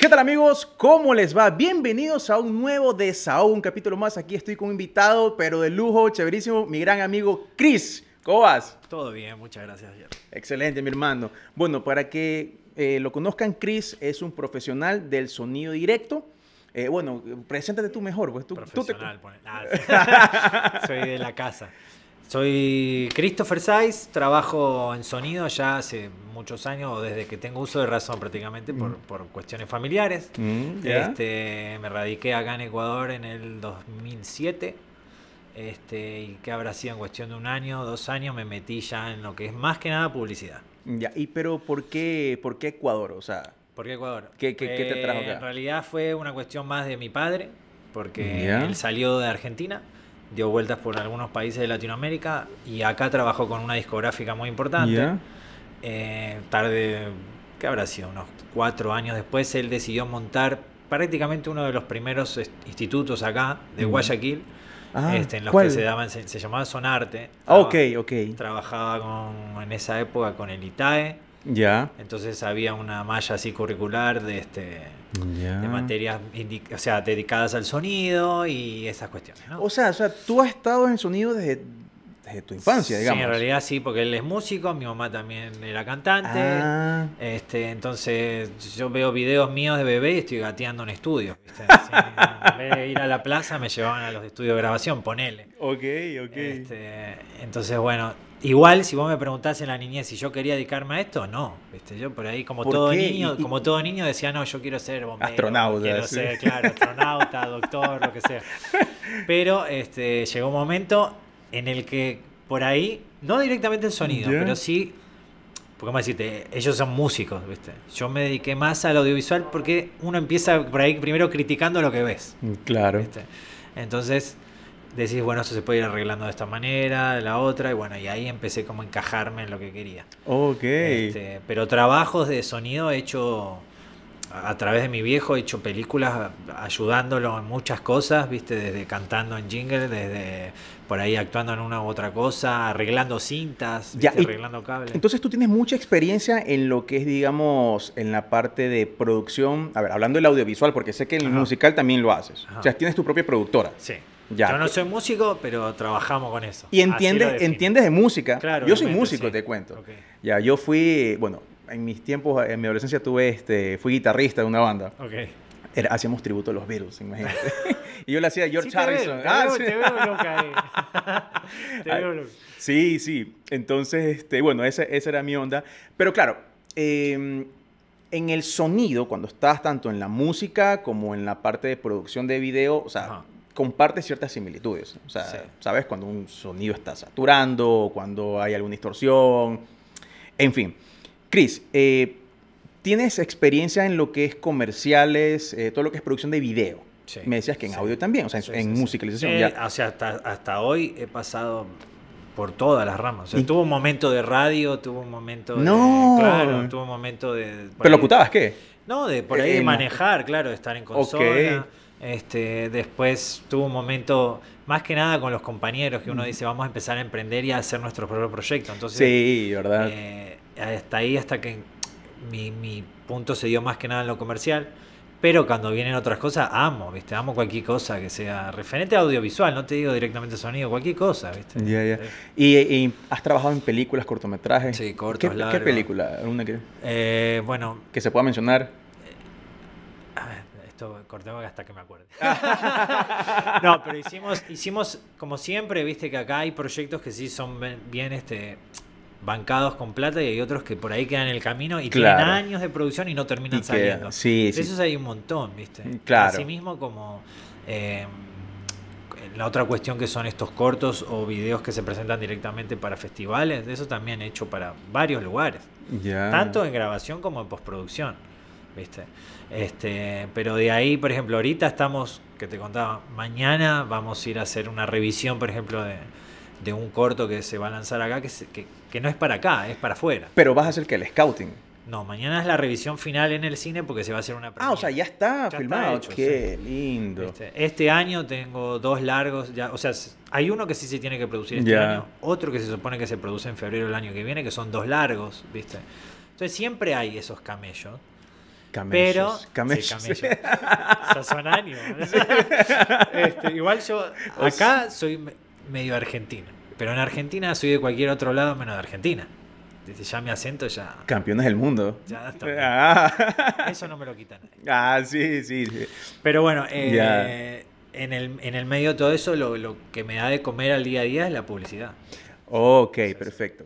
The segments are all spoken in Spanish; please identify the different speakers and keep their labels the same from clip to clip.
Speaker 1: ¿Qué tal amigos? ¿Cómo les va? Bienvenidos a un nuevo desahogo, un capítulo más. Aquí estoy con un invitado, pero de lujo, chéverísimo, mi gran amigo Chris. ¿Cómo vas? Todo bien, muchas gracias, Excelente, mi hermano. Bueno, para que eh, lo conozcan, Chris es un profesional del sonido directo. Eh, bueno, preséntate tú mejor, pues tú, profesional,
Speaker 2: pone... Ah, Soy de la casa. Soy Christopher Saiz, trabajo en sonido ya hace muchos años, o desde que tengo uso de razón prácticamente, por, mm. cuestiones familiares. Mm, este, me radiqué acá en Ecuador en el 2007. Este, y que habrá sido en cuestión de un año, dos años, me metí ya en lo que es más que nada publicidad.
Speaker 1: Ya, y pero ¿por qué, por Ecuador? O sea,
Speaker 2: ¿por qué Ecuador? ¿Qué, te trajo eh, acá? En realidad fue una cuestión más de mi padre, porque él salió de Argentina dio vueltas por algunos países de Latinoamérica y acá trabajó con una discográfica muy importante. Eh, tarde, ¿qué habrá sido? Unos cuatro años después, él decidió montar prácticamente uno de los primeros institutos acá de mm. Guayaquil. Ah, este, en los que se, daban, se, llamaba Sonarte. Ah, ok, ok. Trabajaba en esa época con el ITAE. Ya. Entonces había una malla así curricular de este de materias o sea, dedicadas al sonido y esas cuestiones. O,
Speaker 1: sea, o sea, tú has estado en el sonido desde, tu infancia, digamos. Sí, en
Speaker 2: realidad sí, porque él es músico, mi mamá también era cantante. Ah. Este, entonces yo veo videos míos de bebé y estoy gateando en estudios. en vez de ir a la plaza me llevaban a los estudios de grabación, ponele. Ok, ok. Este, entonces, bueno, Igual, si vos me preguntás en la niñez si yo quería dedicarme a esto, no. Yo por ahí, como todo niño, como todo niño, decía, no, yo quiero ser Astronauta. Quiero ser, claro, astronauta, doctor, lo que sea. Pero este, llegó un momento en el que por ahí, no directamente el sonido, pero sí, porque más decirte, ellos son músicos, ¿viste? Yo me dediqué más al audiovisual porque uno empieza por ahí primero criticando lo que ves. Claro. Entonces, decís, bueno, esto se puede ir arreglando de esta manera, de la otra, y bueno, y ahí empecé como a encajarme en lo que quería. Ok. Este, pero trabajos de sonido he hecho a través de mi viejo, he hecho películas ayudándolo en muchas cosas, viste, desde cantando en jingle, desde por ahí actuando en una u otra cosa, arreglando cintas, ya, arreglando cables.
Speaker 1: Entonces tú tienes mucha experiencia en lo que es, digamos, en la parte de producción, a ver, hablando del audiovisual, porque sé que en el musical también lo haces, o sea, tienes tu propia productora. Sí. Yo no soy músico, pero trabajamos con eso. Y entiendes, entiendes de música. Claro, yo soy músico, te cuento. Ya, yo fui, bueno, en mis tiempos, en mi adolescencia tuve, este, fui guitarrista de una banda. Okay. hacíamos tributo a los Beatles, imagínate. y yo le hacía a George Harrison. ah, sí. Te veo loca, Sí, sí. Entonces, este, bueno, esa, era mi onda. Pero claro, em, en el sonido, cuando estás tanto en la música como en la parte de producción de video, o sea, comparte ciertas similitudes. O sea, sabes cuando un sonido está saturando, cuando hay alguna distorsión, en fin. Cris, eh, tienes experiencia en lo que es comerciales, eh, todo lo que es producción de video. Me decías que en audio también, o sea, en, musicalización. Eh, o
Speaker 2: sea, hasta, hasta hoy he pasado por todas las ramas. O sea, tuvo un momento de radio, tuvo un momento de... No. Claro, tuvo un momento de... ¿Pero lo locutabas qué? No, de por ahí manejar, claro, de estar en consola. Este, después tuvo un momento, más que nada con los compañeros, que uno mm. dice, vamos a empezar a emprender y a hacer nuestro propio proyecto. Entonces,
Speaker 1: sí, ¿verdad?
Speaker 2: Eh, hasta ahí, hasta que mi, mi, punto se dio más que nada en lo comercial. Pero cuando vienen otras cosas, amo, ¿viste? Amo cualquier cosa que sea referente a audiovisual, no te digo directamente sonido, cualquier cosa, ¿viste?
Speaker 1: ¿Y, has trabajado en películas, cortometrajes? Sí, cortos, ¿Qué, ¿Qué película? ¿Alguna
Speaker 2: eh, bueno...
Speaker 1: Que se pueda mencionar
Speaker 2: cortemos hasta que me acuerde. no, pero hicimos, hicimos, como siempre, viste que acá hay proyectos que sí son bien este, bancados con plata y hay otros que por ahí quedan en el camino y tienen años de producción y no terminan saliendo. Sí, de esos hay un montón, viste. Claro. mismo como... Eh, la otra cuestión que son estos cortos o videos que se presentan directamente para festivales, de eso también he hecho para varios lugares.
Speaker 1: Tanto en
Speaker 2: grabación como en postproducción. ¿viste? Este, pero de ahí, por ejemplo, ahorita estamos, que te contaba, mañana vamos a ir a hacer una revisión, por ejemplo, de, un corto que se va a lanzar acá, que, que, no es para acá, es para afuera. Pero vas a hacer que el scouting. No, mañana es la revisión final en el cine porque se va a hacer una Ah, o sea, ya está filmado. Qué lindo. Este, este, año tengo dos largos. Ya, o sea, hay uno que sí se tiene que producir este año, otro que se supone que se produce en febrero del año que viene, que son dos largos, ¿viste? Entonces siempre hay esos camellos. Camellos, pero camellos. Sí, este, igual yo acá soy medio argentino, pero en Argentina soy de cualquier otro lado menos de Argentina. Desde ya mi acento ya.
Speaker 1: Campeones del mundo.
Speaker 2: Ya está. Ah. Eso no me lo quitan. Ah, sí, sí. sí. Pero bueno, eh, en, el, medio de todo eso, lo, que me da de comer al día a día es la publicidad.
Speaker 1: Ok, perfecto.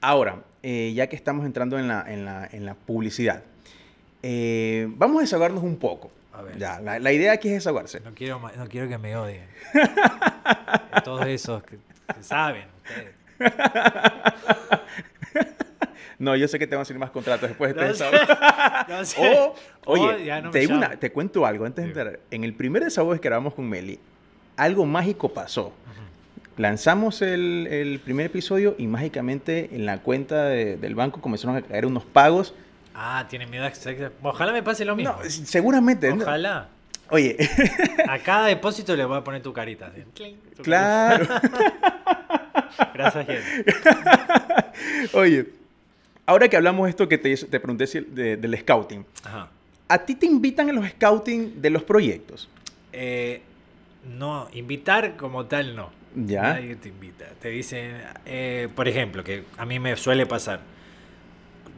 Speaker 1: Ahora, eh, ya que estamos entrando en la, en la, en la publicidad, eh, vamos a desahogarnos
Speaker 2: un poco. Ya, la, idea aquí es desahogarse. No quiero, que me odien. Todos esos que, saben ustedes.
Speaker 1: No, yo sé que te van a seguir más contratos después de este
Speaker 2: oye,
Speaker 1: te, cuento algo antes de entrar. En el primer desahogo que grabamos con Meli, algo mágico pasó. Lanzamos el, primer episodio y mágicamente en la cuenta del banco comenzaron a caer unos pagos
Speaker 2: Ah, tiene miedo a Ojalá me pase lo mismo. No, seguramente. Ojalá. Oye. a cada depósito le voy a poner tu carita. claro.
Speaker 1: Gracias, gente. Oye, ahora que hablamos de esto que te, te pregunté del scouting. Ajá. ¿A ti te invitan a los scouting de los proyectos?
Speaker 2: Eh, no, invitar como tal no. Ya. Nadie te invita. Te dicen, eh, por ejemplo, que a mí me suele pasar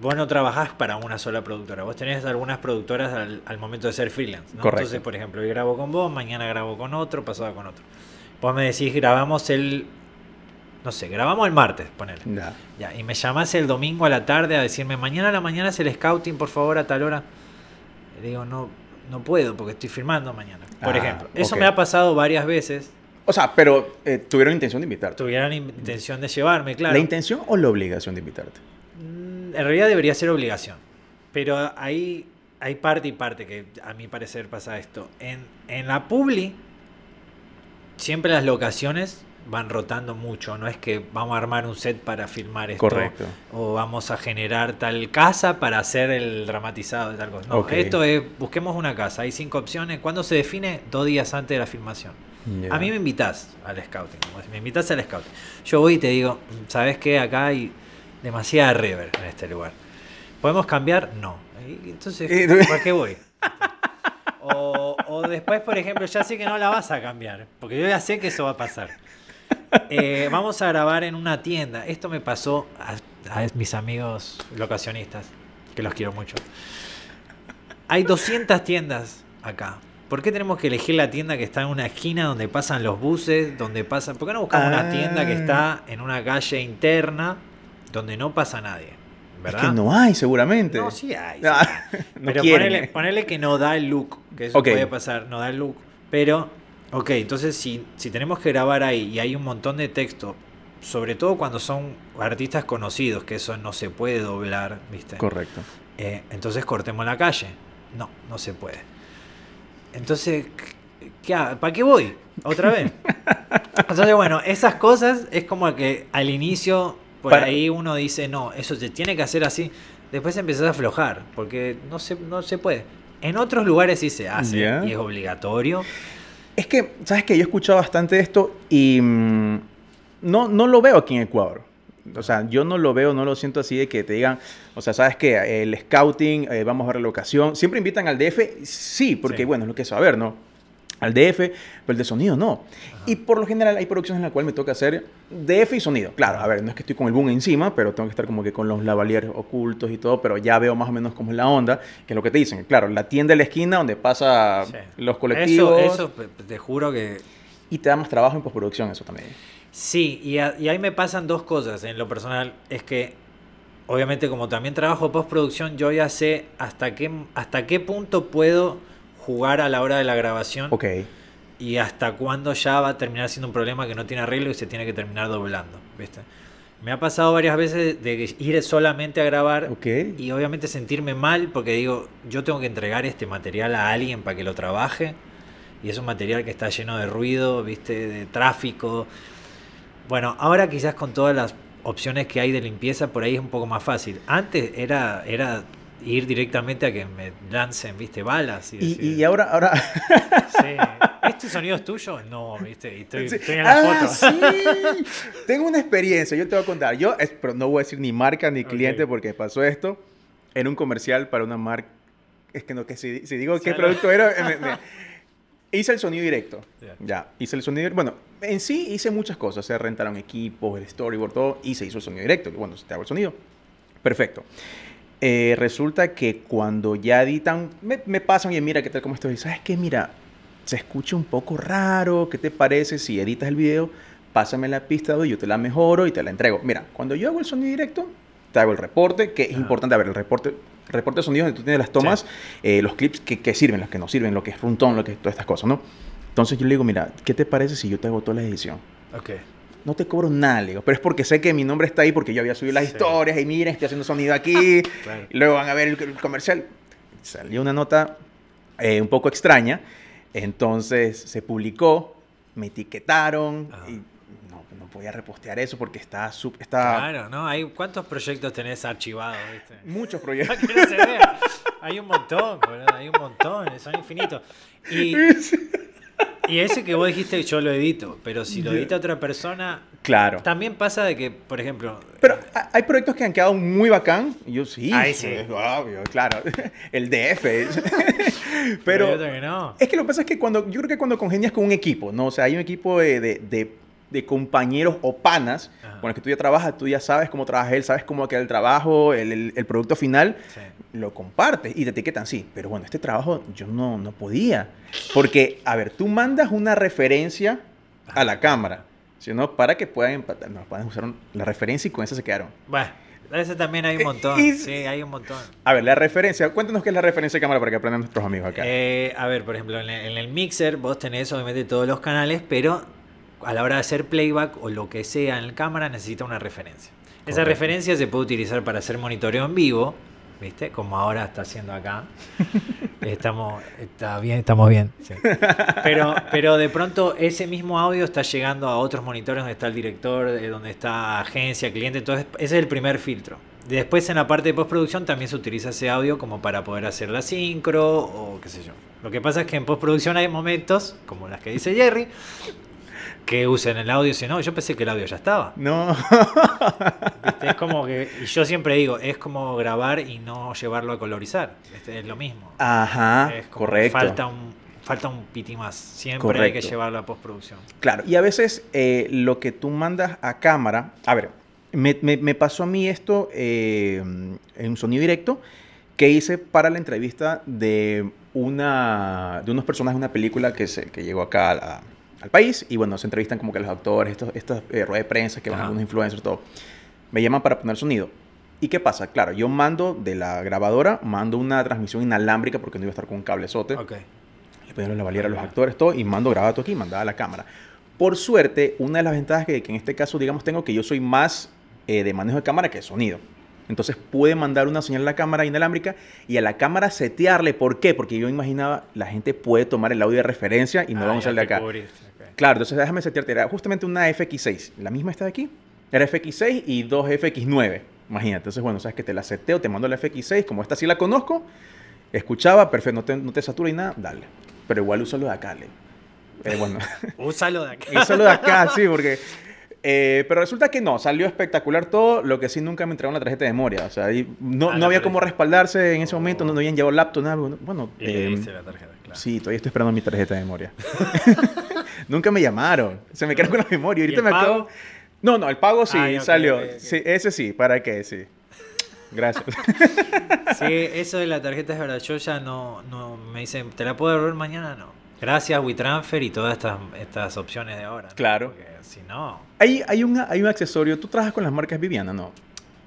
Speaker 2: vos no trabajás para una sola productora, vos tenés algunas productoras al, momento de ser freelance. Correcto. Entonces, por ejemplo, hoy grabo con vos, mañana grabo con otro, pasado con otro. Vos me decís, grabamos el. No sé, grabamos el martes, ponele. Ya. Y me llamás el domingo a la tarde a decirme, mañana a la mañana es el scouting, por favor, a tal hora. digo, no, no puedo porque estoy firmando mañana. Por ah, ejemplo, eso me ha pasado varias veces. O sea, pero
Speaker 1: eh, tuvieron intención de invitarte.
Speaker 2: Tuvieron intención de llevarme, claro. ¿La
Speaker 1: intención o la obligación de invitarte?
Speaker 2: en realidad debería ser obligación. Pero ahí hay parte y parte que a mi parecer pasa esto. En, en la Publi, siempre las locaciones van rotando mucho. No es que vamos a armar un set para filmar esto. O vamos a generar tal casa para hacer el dramatizado de tal cosa. No, esto es, busquemos una casa. Hay cinco opciones. ¿Cuándo se define? Dos días antes de la filmación. A mí me invitas al scouting. Me invitas al scouting. Yo voy y te digo, mm, ¿sabes qué? Acá hay demasiada River en este lugar. ¿Podemos cambiar? No. Entonces, ¿para qué voy? O, después, por ejemplo, ya sé que no la vas a cambiar, porque yo ya sé que eso va a pasar. Eh, vamos a grabar en una tienda. Esto me pasó a, mis amigos locacionistas, que los quiero mucho. Hay 200 tiendas acá. ¿Por qué tenemos que elegir la tienda que está en una esquina donde pasan los buses, donde pasan? ¿Por qué no buscamos una tienda que ah. está en una calle interna donde no pasa nadie. ¿verdad? Es que no
Speaker 1: hay, seguramente. No, sí
Speaker 2: hay. Ah, pero ponele, que no da el look, que eso puede pasar, no da el look. Pero, ok, entonces si, si tenemos que grabar ahí y hay un montón de texto, sobre todo cuando son artistas conocidos, que eso no se puede doblar, ¿viste? Correcto. Eh, entonces cortemos la calle. No, no se puede. Entonces, ¿para qué voy? Otra vez. Entonces, bueno, esas cosas es como que al inicio por ahí uno dice, no, eso se tiene que hacer así. Después empezás a aflojar, porque no se, no se puede. En otros lugares sí se hace y es obligatorio. Es que, ¿sabes qué? Yo he escuchado bastante esto
Speaker 1: y mm, no, no lo veo aquí en Ecuador. O sea, yo no lo veo, no lo siento así de que te digan, o sea, ¿sabes qué? El scouting, eh, vamos a la relocación. Siempre invitan al DF, sí, porque bueno, es lo que saber, ¿no? al DF, pero el de sonido no. Y por lo general hay producciones en las cuales me toca hacer DF y sonido. Claro, a ver, no es que estoy con el boom encima, pero tengo que estar como que con los lavaliers ocultos y todo, pero ya veo más o menos cómo es la onda, que es lo que te dicen. Claro, la tienda de la esquina donde pasa los colectivos. Eso, eso,
Speaker 2: te juro que...
Speaker 1: Y te da más trabajo en postproducción eso también.
Speaker 2: Sí, y, ahí me pasan dos cosas en lo personal. Es que obviamente como también trabajo postproducción, yo ya sé hasta qué, hasta qué punto puedo jugar a la hora de la grabación. Ok. Y hasta cuándo ya va a terminar siendo un problema que no tiene arreglo y se tiene que terminar doblando. ¿Viste? Me ha pasado varias veces de ir solamente a grabar y obviamente sentirme mal porque digo, yo tengo que entregar este material a alguien para que lo trabaje y es un material que está lleno de ruido, viste, de tráfico. Bueno, ahora quizás con todas las opciones que hay de limpieza por ahí es un poco más fácil. Antes era, era ir directamente a que me lancen, viste, balas. Y, y, ahora, ahora. Sí. ¿Este sonido es tuyo? No, viste, estoy, en la ah, Sí.
Speaker 1: Tengo una experiencia, yo te voy a contar. Yo pero no voy a decir ni marca ni cliente porque pasó esto en un comercial para una marca. Es que no, que si, digo qué producto era, eh, Hice el sonido directo. Ya, hice el sonido. Bueno, en sí hice muchas cosas. Se rentaron equipos, el storyboard, todo. Y se hizo el sonido directo. Bueno, se te hago el sonido. Perfecto. Eh, resulta que cuando ya editan, me, pasan y mira qué tal como estoy. ¿Sabes que Mira, se escucha un poco raro. ¿Qué te parece si editas el video? Pásame la pista y yo te la mejoro y te la entrego. Mira, cuando yo hago el sonido directo, te hago el reporte, que es ah. importante. A ver, el reporte, reporte de sonido donde tú tienes las tomas, eh, los clips que, sirven, los que no sirven, lo que es runtón, lo que es todas estas cosas, ¿no? Entonces yo le digo, mira, ¿qué te parece si yo te hago toda la edición? Ok no te cobro nada, le pero es porque sé que mi nombre está ahí porque yo había subido las historias y miren, estoy haciendo sonido aquí, luego van a ver el, comercial. Salió una nota eh, un poco extraña, entonces se publicó, me etiquetaron ah. y no, no podía repostear eso porque está... Claro,
Speaker 2: ¿no? Hay, ¿Cuántos proyectos tenés archivados? Muchos proyectos. Hay un montón, hay un montón, son infinitos. Y... Y ese que vos dijiste, que yo lo edito, pero si lo edita otra persona. Claro. También pasa de que, por ejemplo.
Speaker 1: Pero hay proyectos que han quedado muy bacán. Yo sí. Ahí sí. obvio, claro.
Speaker 2: El DF.
Speaker 1: pero. Es que lo que pasa es que cuando. Yo creo que cuando congenias con un equipo, ¿no? O sea, hay un equipo de de compañeros o panas con los que tú ya trabajas, tú ya sabes cómo trabaja él, sabes cómo queda el trabajo, el, producto final, lo compartes y te etiquetan, sí, pero bueno, este trabajo yo no, no podía, porque, a ver, tú mandas una referencia a la cámara, sino para que puedan empatar, usar la referencia y con esa se quedaron.
Speaker 2: Bueno. Esa también hay un eh, montón. sí, hay un montón.
Speaker 1: A ver, la referencia. Cuéntanos qué es la referencia de cámara para que aprendan nuestros amigos acá.
Speaker 2: Eh, a ver, por ejemplo, en el, en el, mixer vos tenés obviamente todos los canales, pero a la hora de hacer playback o lo que sea en la cámara necesita una referencia. Esa referencia se puede utilizar para hacer monitoreo en vivo, ¿viste? Como ahora está haciendo acá. Estamos, está bien, estamos bien. Pero, pero de pronto ese mismo audio está llegando a otros monitores donde está el director, eh, donde está agencia, cliente. Entonces, ese es el primer filtro. Después en la parte de postproducción también se utiliza ese audio como para poder hacer la sincro o qué sé yo. Lo que pasa es que en postproducción hay momentos, como las que dice Jerry, que usen el audio, si no, yo pensé que el audio ya estaba. No. Es como que, y yo siempre digo, es como grabar y no llevarlo a colorizar, este, es lo mismo.
Speaker 1: Ajá, correcto. Falta
Speaker 2: un, falta un piti más, siempre hay que llevarlo a postproducción.
Speaker 1: Claro, y a veces eh, lo que tú mandas a cámara, a ver, me, pasó a mí esto eh, en un sonido directo, que hice para la entrevista de una de unos personajes de una película que, se, que llegó acá a, al país y bueno, se entrevistan como que los actores, estos, estas eh, ruedas de prensa que van los influencers, todo. Me llaman para poner sonido. ¿Y qué pasa? Claro, yo mando de la grabadora, mando una transmisión inalámbrica porque no iba a estar con un cablezote. Le ponen la valiera a los actores, todo, y mando grabado aquí, mandaba a la cámara. Por suerte, una de las ventajas que, que en este caso, digamos, tengo que yo soy más eh, de manejo de cámara que de sonido. Entonces puede mandar una señal a la cámara inalámbrica y a la cámara setearle. ¿Por qué? Porque yo imaginaba la gente puede tomar el audio de referencia y no ah, vamos a de acá. Claro, entonces déjame setearte. Era justamente una FX6. La misma está de aquí. Era FX6 y dos FX9. Imagínate. Entonces, bueno, sabes que te la seteo, te mando la FX6. Como esta sí la conozco, escuchaba, perfecto, no te, no te satura y nada, dale. Pero igual úsalo de acá, le. Eh, bueno.
Speaker 2: úsalo de acá. úsalo de acá,
Speaker 1: sí, porque eh, pero resulta que no, salió espectacular todo, lo que sí nunca me entregaron la tarjeta de memoria. O sea, no, ah, había como respaldarse en ese momento, no, no, habían llevado laptop, nada. Bueno, em, Sí, todavía estoy esperando mi tarjeta de memoria. nunca me llamaron, se me quedaron con la memoria. me pago?
Speaker 2: No, no, el pago sí ah, salió.
Speaker 1: ese sí, ¿para qué? Sí. Gracias.
Speaker 2: sí, eso de la tarjeta es verdad. Yo ya no, me dicen, ¿te la puedo devolver mañana? No. Gracias, WeTransfer y todas estas, opciones de ahora. Claro. Porque si no.
Speaker 1: Hay, hay, hay un accesorio. ¿Tú trabajas con las marcas Viviana, no?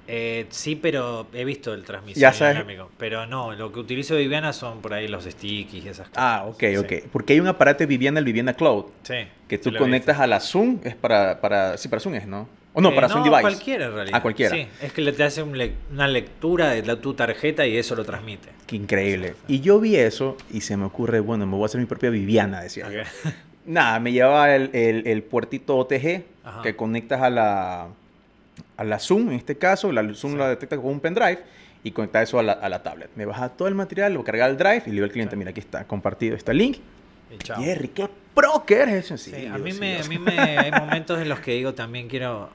Speaker 2: Eh, sí, pero he visto el transmisor dinámico. Pero no, lo que utilizo Viviana son por ahí los stickies y esas cosas.
Speaker 1: Ah, ok, ok. Porque hay un aparato de Viviana, el Viviana Cloud. Sí. Que tú conectas a la Zoom, es para, para. Sí, para Zoom es, ¿no? O no, eh, para Zoom Device. A cualquiera en ah, realidad. A cualquiera. Sí,
Speaker 2: es que le te hace una lectura de tu tarjeta y eso lo transmite.
Speaker 1: Qué increíble. y yo vi eso y se me ocurre, bueno, me voy a hacer mi propia Viviana, decía.
Speaker 2: Nada, me lleva el, el, puertito
Speaker 1: OTG que conectas a la, a la Zoom, en este caso, la Zoom la detecta con un pendrive y conecta eso a la, a la tablet. Me baja todo el material, lo carga al drive y le digo al cliente, mira, aquí está compartido este link. Jerry, qué pro que eres. Sí, sí, a,
Speaker 2: mí a mí me hay momentos en los que digo también quiero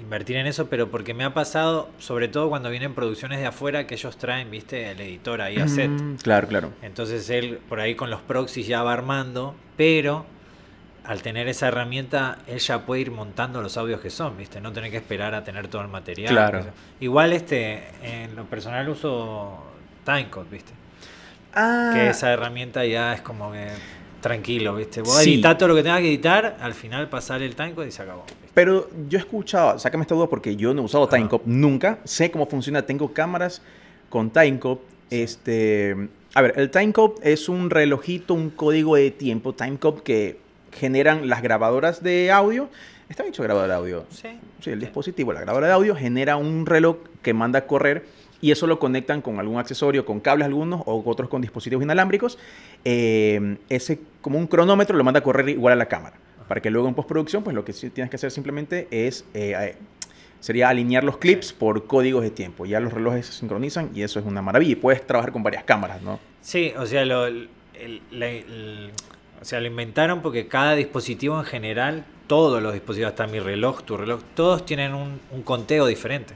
Speaker 2: invertir en eso, pero porque me ha pasado, sobre todo cuando vienen producciones de afuera, que ellos traen, viste, el editor ahí a set. Mm, claro, claro. Entonces él por ahí con los proxys ya va armando, pero al tener esa herramienta, él ya puede ir montando los audios que son, viste, no tener que esperar a tener todo el material. Claro. Igual este, en lo personal uso Timecode, viste. Ah. Que esa herramienta ya es como que tranquilo, ¿viste? Vos sí. todo lo que tenga que editar, al final pasar el timecode y se acabó.
Speaker 1: Pero yo he escuchado, sácame esta duda porque yo no he usado TimeCop nunca, sé cómo funciona, tengo cámaras con TimeCop. Este, a ver, el TimeCop es un relojito, un código de tiempo TimeCop que generan las grabadoras de audio. Está dicho grabadora de audio. Sí. Sí, el dispositivo, la grabadora de audio genera un reloj que manda a correr y eso lo conectan con algún accesorio, con cables algunos o otros con dispositivos inalámbricos. Eh, ese, como un cronómetro, lo manda a correr igual a la cámara. Para que luego en postproducción, pues lo que tienes que hacer simplemente es, eh, sería alinear los clips por códigos de tiempo. Ya los relojes se sincronizan y eso es una maravilla. Y puedes trabajar con varias cámaras, ¿no?
Speaker 2: Sí, o sea, lo, lo inventaron porque cada dispositivo en general, todos los dispositivos, hasta mi reloj, tu reloj, todos tienen un, un conteo diferente.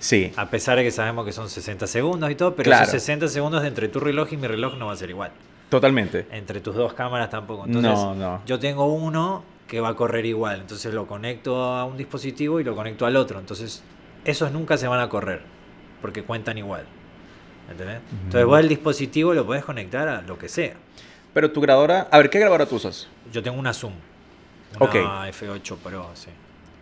Speaker 2: Sí. A pesar de que sabemos que son 60 segundos y todo, pero esos 60 segundos entre tu reloj y mi reloj no va a ser igual. Totalmente. Entre tus dos cámaras tampoco. no, no. Yo tengo uno que va a correr igual. Entonces lo conecto a un dispositivo y lo conecto al otro. Entonces, esos nunca se van a correr porque cuentan igual. ¿Entendés? Entonces, vos el dispositivo lo puedes conectar a lo que sea. Pero tu grabadora, a ver, ¿qué grabadora tú usas? Yo tengo una Zoom. Una F8 Pro, sí.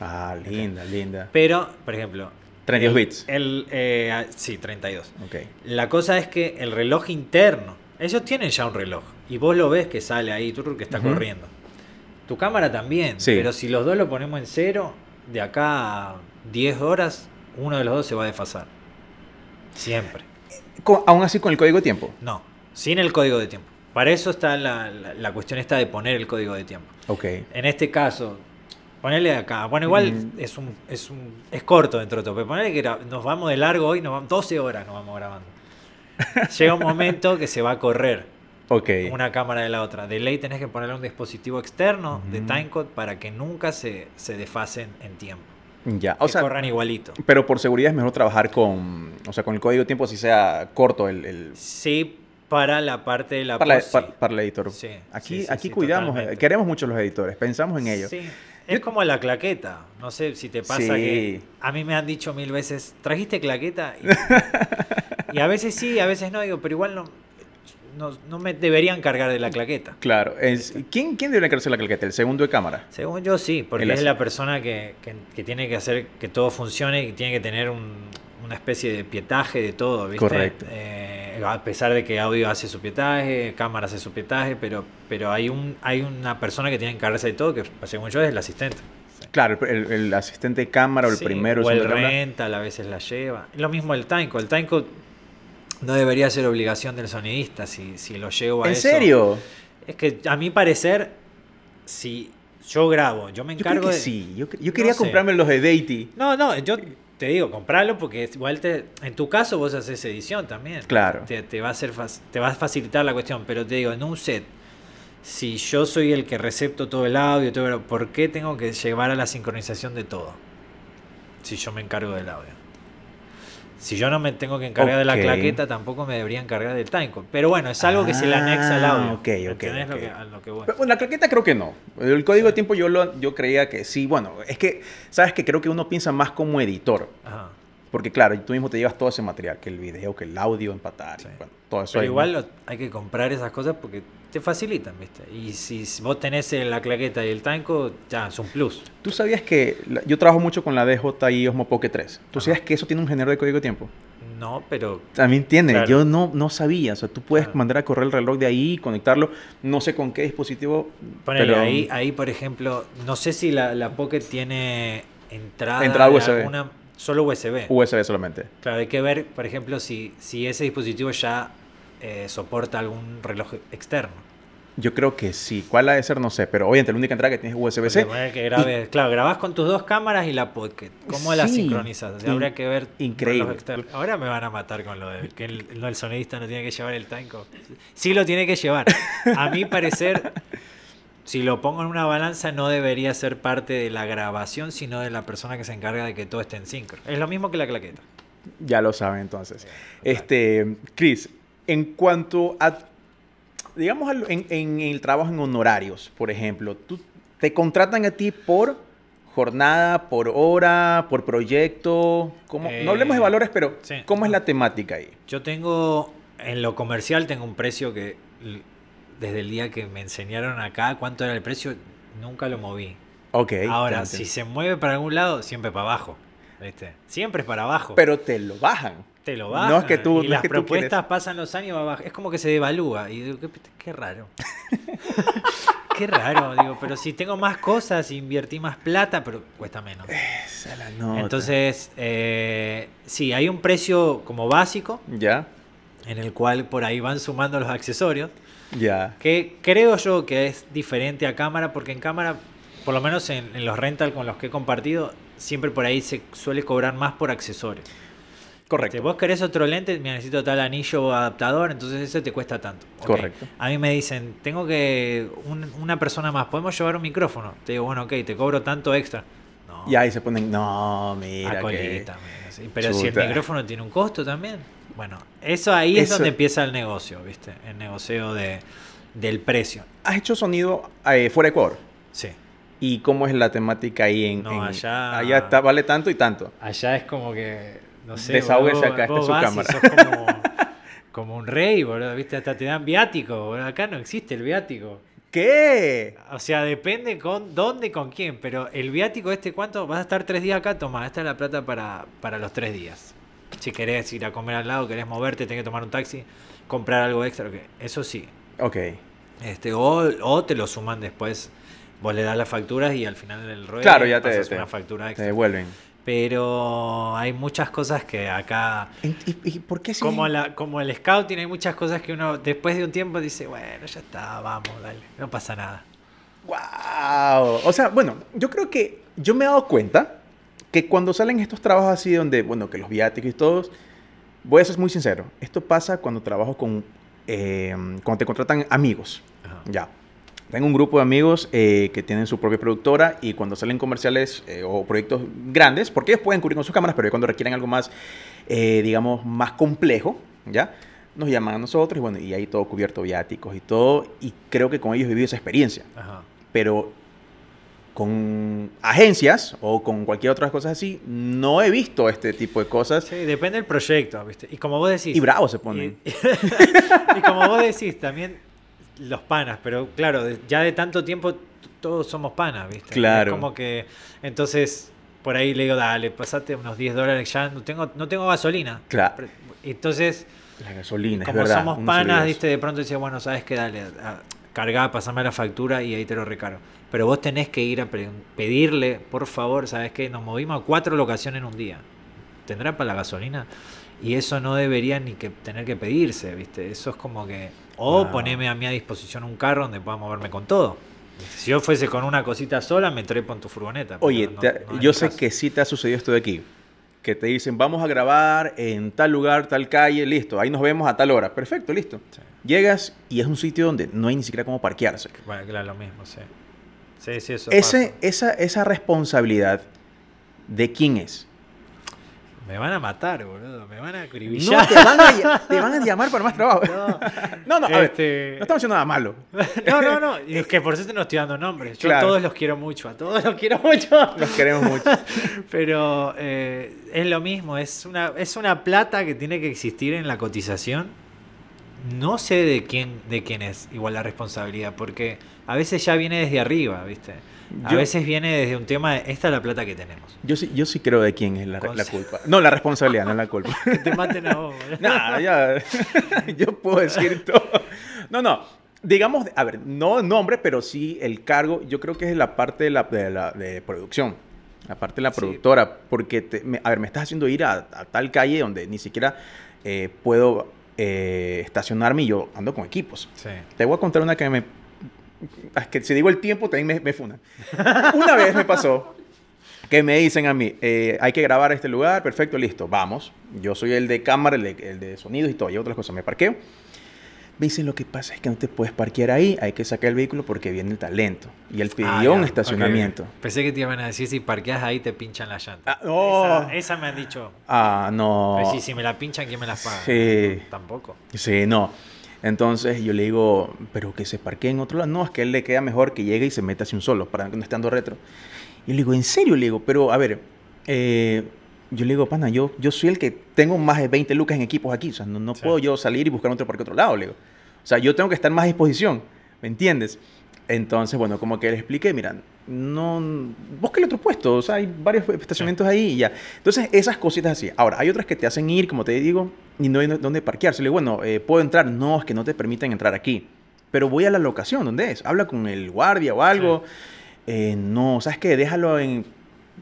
Speaker 1: Ah, linda, linda.
Speaker 2: Pero, por ejemplo, 32 bits. El, eh, ah, sí, 32. Okay. La cosa es que el reloj interno, ellos tienen ya un reloj y vos lo ves que sale ahí, tú que está corriendo. Tu cámara también, pero si los dos lo ponemos en cero, de acá a 10 horas, uno de los dos se va a desfasar. Siempre.
Speaker 1: ¿Aún así con el código de tiempo?
Speaker 2: No, sin el código de tiempo. Para eso está la, la, cuestión está de poner el código de tiempo. Okay. En este caso, Ponele acá. Bueno, igual mm. es, un, es, un, es corto dentro de todo, ponele que nos vamos de largo hoy, nos vamos, 12 horas nos vamos grabando. Llega un momento que se va a correr. Una cámara de la otra. De ley tenés que ponerle un dispositivo externo de mm. timecode para que nunca se, se desfasen en tiempo.
Speaker 1: Ya, o que corran igualito. Pero por seguridad es mejor trabajar con, o sea, con el código de tiempo si sea corto el, Sí,
Speaker 2: para la parte de la para, para, el editor. Sí,
Speaker 1: aquí aquí cuidamos, queremos mucho los editores, pensamos en ellos. Sí.
Speaker 2: Es como la claqueta. No sé si te pasa que a mí me han dicho mil veces, ¿trajiste claqueta? Y, a veces sí, a veces no, digo, pero igual no, no, me deberían cargar de la claqueta. Claro. Este. ¿quién, ¿Quién debería cargarse de la claqueta? ¿El segundo de cámara? Según yo sí, porque es la persona que, que, tiene que hacer que todo funcione y tiene que tener un, una especie de pietaje de todo, ¿viste? Correcto. Eh, a pesar de que audio hace su pietaje, cámara hace su pietaje, pero, pero hay, un, hay una persona que tiene que encargarse de todo, que según yo es el asistente.
Speaker 1: Claro, el, asistente de cámara o el primero. O el rental
Speaker 2: a veces la lleva. Lo mismo el tanco. El tanco no debería ser obligación del sonidista si, lo llevo a ¿En eso. ¿En serio? Es que a mi parecer, si yo grabo, yo me encargo yo Sí,
Speaker 1: yo, quería comprarme los de Deity.
Speaker 2: No, no, yo te digo, compralo porque igual te, en tu caso vos haces edición también. Claro. Te, te va a hacer te va a facilitar la cuestión, pero te digo, en un set, si yo soy el que recepto todo el audio, ¿por qué tengo que llevar a la sincronización de todo? Si yo me encargo del audio. Si yo no me tengo que encargar de la claqueta, tampoco me debería encargar del timecode. Pero bueno, es algo que se le anexa al ah, audio. Lo que,
Speaker 1: la claqueta creo que no. El código de tiempo yo, lo, yo creía que sí. Bueno, es que, ¿sabes que Creo que uno piensa más como editor. Ajá. Porque claro, tú mismo te llevas todo ese material, que el video, que el audio, empatar, todo eso. Pero igual
Speaker 2: hay que comprar esas cosas porque te facilitan, ¿viste? Y si vos tenés la claqueta y el tanco, ya es un plus.
Speaker 1: Tú sabías que yo trabajo mucho con la DJI Osmo Pocket 3. ¿Tú sabías que eso tiene un género de código de tiempo?
Speaker 2: No, pero...
Speaker 1: También tiene, yo no, no sabía. O sea, tú puedes mandar a correr el reloj de ahí, y conectarlo, no sé con qué dispositivo. pero... ahí,
Speaker 2: ahí, por ejemplo, no sé si la, Pocket tiene entrada... USB. Solo USB. USB solamente. Claro, hay que ver, por ejemplo, si, si ese dispositivo ya eh, soporta algún reloj externo.
Speaker 1: Yo creo que sí. ¿Cuál ha de ser? No sé. Pero obviamente la única entrada que tienes es USB-C.
Speaker 2: Claro, grabas con tus dos cámaras y la podcast. ¿Cómo la sincronizas? habría que ver. Increíble. Ahora me van a matar con lo de que el, el sonidista no tiene que llevar el tanco. Sí lo tiene que llevar. A mi parecer, si lo pongo en una balanza, no debería ser parte de la grabación, sino de la persona que se encarga de que todo esté en sincro. Es lo mismo que la claqueta.
Speaker 1: Ya lo sabe entonces. Este, Chris, en cuanto a, digamos, en, el trabajo en honorarios, por ejemplo, ¿te contratan a ti por jornada, por hora, por proyecto? ¿Cómo? no hablemos de eh, valores, pero ¿cómo es la temática ahí?
Speaker 2: Yo tengo, en lo comercial tengo un precio que desde el día que me enseñaron acá cuánto era el precio, nunca lo moví.
Speaker 1: Ok. Ahora, si se
Speaker 2: mueve para algún lado, siempre para abajo. ¿viste? Siempre es para abajo. Pero te lo bajan. Te lo bajan. No es que tú. Y las propuestas pasan los años abajo. Es como que se devalúa. Y qué, raro. qué raro. Digo, pero si tengo más cosas, invertí más plata, pero cuesta menos. Esa la nota. Entonces, eh, sí, hay un precio como básico. Ya. En el cual por ahí van sumando los accesorios. Que creo yo que es diferente a cámara, porque en cámara, por lo menos en, los rental con los que he compartido, siempre por ahí se suele cobrar más por accesorios. Correcto. Si vos querés otro lente, me necesito tal anillo o adaptador, entonces ese te cuesta tanto. Correcto. A mí me dicen, tengo que una persona más, ¿podemos llevar un micrófono? Te digo, bueno, ok, te cobro tanto extra. No. Y ahí se ponen, no, mira. pero si el micrófono tiene un costo también. Bueno, eso ahí es donde empieza el negocio, ¿viste? El negocio de, del precio. ¿Has hecho sonido eh, fuera de Ecuador? Sí. ¿Y cómo es la temática
Speaker 1: ahí en... allá... está, vale tanto y tanto.
Speaker 2: Allá es como que, no sé... Desahúgese acá, su cámara. como, un rey, boludo, ¿viste? Hasta te dan viático, boludo. Acá no existe el viático. ¿Qué? O sea, depende con dónde, con quién, pero el viático este, ¿cuánto? Vas a estar tres días acá, toma, esta es la plata para los tres días si querés ir a comer al lado, querés moverte, tenés que tomar un taxi, comprar algo extra, eso sí. Ok. Este, o, o te lo suman después, vos le das las facturas y al final del rollo claro, ya una factura extra. Te devuelven. Pero hay muchas cosas que acá. ¿Y, por qué como, la, como el scouting, hay muchas cosas que uno después de un tiempo dice, bueno, ya está, vamos, dale, no pasa nada.
Speaker 1: ¡Wow! O sea, bueno, yo creo que yo me he dado cuenta que cuando salen estos trabajos así donde, bueno, que los viáticos y todos, voy a ser muy sincero, esto pasa cuando trabajo con, eh, cuando te contratan amigos, ya. Tengo un grupo de amigos eh, que tienen su propia productora y cuando salen comerciales eh, o proyectos grandes, porque ellos pueden cubrir con sus cámaras, pero cuando requieren algo más, digamos, más complejo, ¿ya? Nos llaman a nosotros y bueno, y ahí todo cubierto, viáticos y todo, y creo que con ellos vivido esa experiencia. Pero con agencias o con cualquier otra cosa así, no he visto este tipo de cosas. Sí, depende del
Speaker 2: proyecto, ¿viste? Y como vos decís... Y bravo se ponen. Y, como vos decís, también los panas, pero claro, ya de tanto tiempo todos somos panas, ¿viste? Claro. como que, entonces, por ahí le digo, dale, pasate unos 10 dólares ya, no tengo, no tengo gasolina. Claro. Entonces...
Speaker 1: La gasolina, como es verdad. somos panas, ¿viste?
Speaker 2: De pronto dice, bueno, ¿sabes qué? Dale, carga, cargá, pasame la factura y ahí te lo recargo pero vos tenés que ir a pedirle, por favor, ¿sabes qué? Nos movimos a cuatro locaciones en un día. ¿Tendrá para la gasolina? Y eso no debería ni que tener que pedirse, ¿viste? Eso es como que, o poneme a mi a disposición un carro donde pueda moverme con todo. Si yo fuese con una cosita sola, me trepo en tu furgoneta. Oye,
Speaker 1: yo sé que sí te ha sucedido esto de aquí. Que te dicen, vamos a grabar en tal lugar, tal calle, listo, ahí nos vemos a tal hora. Perfecto, listo. Llegas y es un sitio donde no hay ni siquiera cómo parquearse.
Speaker 2: Bueno, claro, lo mismo, sí. Ese,
Speaker 1: Esa, esa responsabilidad, ¿de quién es?
Speaker 2: Me van a matar, boludo. Me van a acribillar. No, te
Speaker 1: van a, llamar por más trabajo. No, no, no este
Speaker 2: no estamos haciendo nada malo. No, no, no. Es que por eso no estoy dando nombres. Yo a todos los quiero mucho. A todos los quiero mucho. Los queremos mucho. Pero eh, es lo mismo. Es una, es una plata que tiene que existir en la cotización. No sé de quién, de quién es igual la responsabilidad. Porque a veces ya viene desde arriba, ¿viste? A veces viene desde un tema de esta es la plata que tenemos.
Speaker 1: Yo sí, yo sí creo de quién es la, culpa. No, la responsabilidad, no la culpa. que
Speaker 2: te maten a vos. Nada, ya. yo puedo decir todo. No, no.
Speaker 1: Digamos, a ver, no nombre, pero sí el cargo. Yo creo que es la parte de la, producción. La parte de la productora. Porque, a ver, me estás haciendo ir a, tal calle donde ni siquiera eh, puedo eh, estacionarme y yo ando con equipos. Sí. Te voy a contar una que me que si digo el tiempo, también me, me funan. Una vez me pasó que me dicen a mí, eh, hay que grabar este lugar, perfecto, listo, vamos. Yo soy el de cámara, el de, sonido y todo, y otras cosas, me parqueo. Me dicen, lo que pasa es que no te puedes parquear ahí, hay que sacar el vehículo porque viene el talento. Y el ah, pidió un estacionamiento.
Speaker 2: Pensé que te iban a decir, si parqueas ahí te pinchan la llanta. Ah, esa, me han dicho.
Speaker 1: Ah, no. si, si
Speaker 2: me la pinchan, ¿quién me las paga?
Speaker 1: Sí. tampoco. Sí, no. Entonces yo le digo, pero que se parquee en otro lado. No, es que a él le queda mejor que llegue y se meta así un solo, para no estando retro. Y le digo, ¿en serio? Le digo, pero a ver, eh, yo le digo, pana, yo, yo soy el que tengo más de 20 lucas en equipos aquí. O sea, no, puedo yo salir y buscar otro parque otro lado, le digo. O sea, yo tengo que estar más a disposición, ¿me entiendes? Entonces, bueno, como que le expliqué, miran, no, el otro puesto, o sea, hay varios estacionamientos ahí y ya. Entonces, esas cositas así. Ahora, hay otras que te hacen ir, como te digo, y no hay dónde parquearse. Le digo, bueno, eh, ¿puedo entrar? No, es que no te permiten entrar aquí. Pero voy a la locación, ¿dónde es? Habla con el guardia o algo. Eh, no, ¿sabes qué? Déjalo en,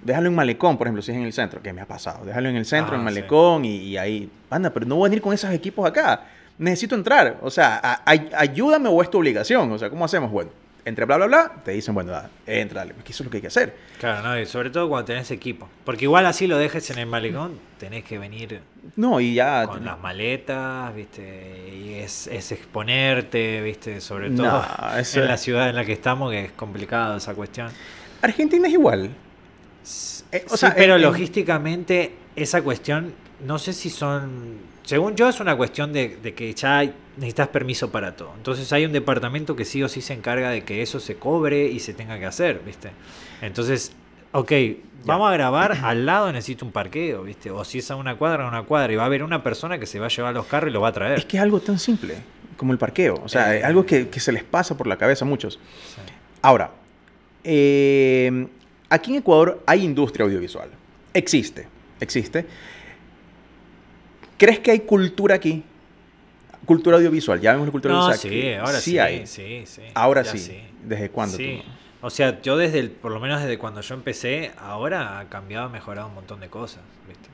Speaker 1: déjalo en Malecón, por ejemplo, si es en el centro, que me ha pasado. Déjalo en el centro, en ah, Malecón, y, ahí. Anda, pero no voy a venir con esos equipos acá. Necesito entrar. O sea, ayúdame o es tu obligación. O sea, ¿cómo hacemos? Bueno entre bla, bla, bla, te dicen, bueno, da, entra, dale, eso es lo que hay que hacer.
Speaker 2: Claro, no, y sobre todo cuando tenés equipo. Porque igual así lo dejes en el malecón, tenés que venir. No, y ya. Con las maletas, viste, y es, exponerte, viste, sobre todo en la ciudad en la que estamos, que es complicado esa cuestión. Argentina es igual. Eh, sí, pero logísticamente esa cuestión, no sé si son según yo es una cuestión de, que ya necesitas permiso para todo. Entonces hay un departamento que sí o sí se encarga de que eso se cobre y se tenga que hacer, ¿viste? Entonces, ok, vamos a grabar, al lado necesito un parqueo, ¿viste? O si es a una cuadra, a una cuadra, y va a haber una persona que se va a llevar los carros y lo va a traer. Es que es algo tan simple
Speaker 1: como el parqueo, o sea, eh, es algo eh. que, se les pasa por la cabeza a muchos. Ahora, eh, aquí en Ecuador hay industria audiovisual, existe, existe. ¿Crees que hay cultura aquí? Cultura audiovisual, ya vemos la cultura no, audiovisual. Sí, ahora sí, sí Sí, ahora sí. ¿Desde cuándo? Tú?
Speaker 2: O sea, yo desde, por lo menos desde cuando yo empecé, ahora ha cambiado, ha mejorado un montón de cosas.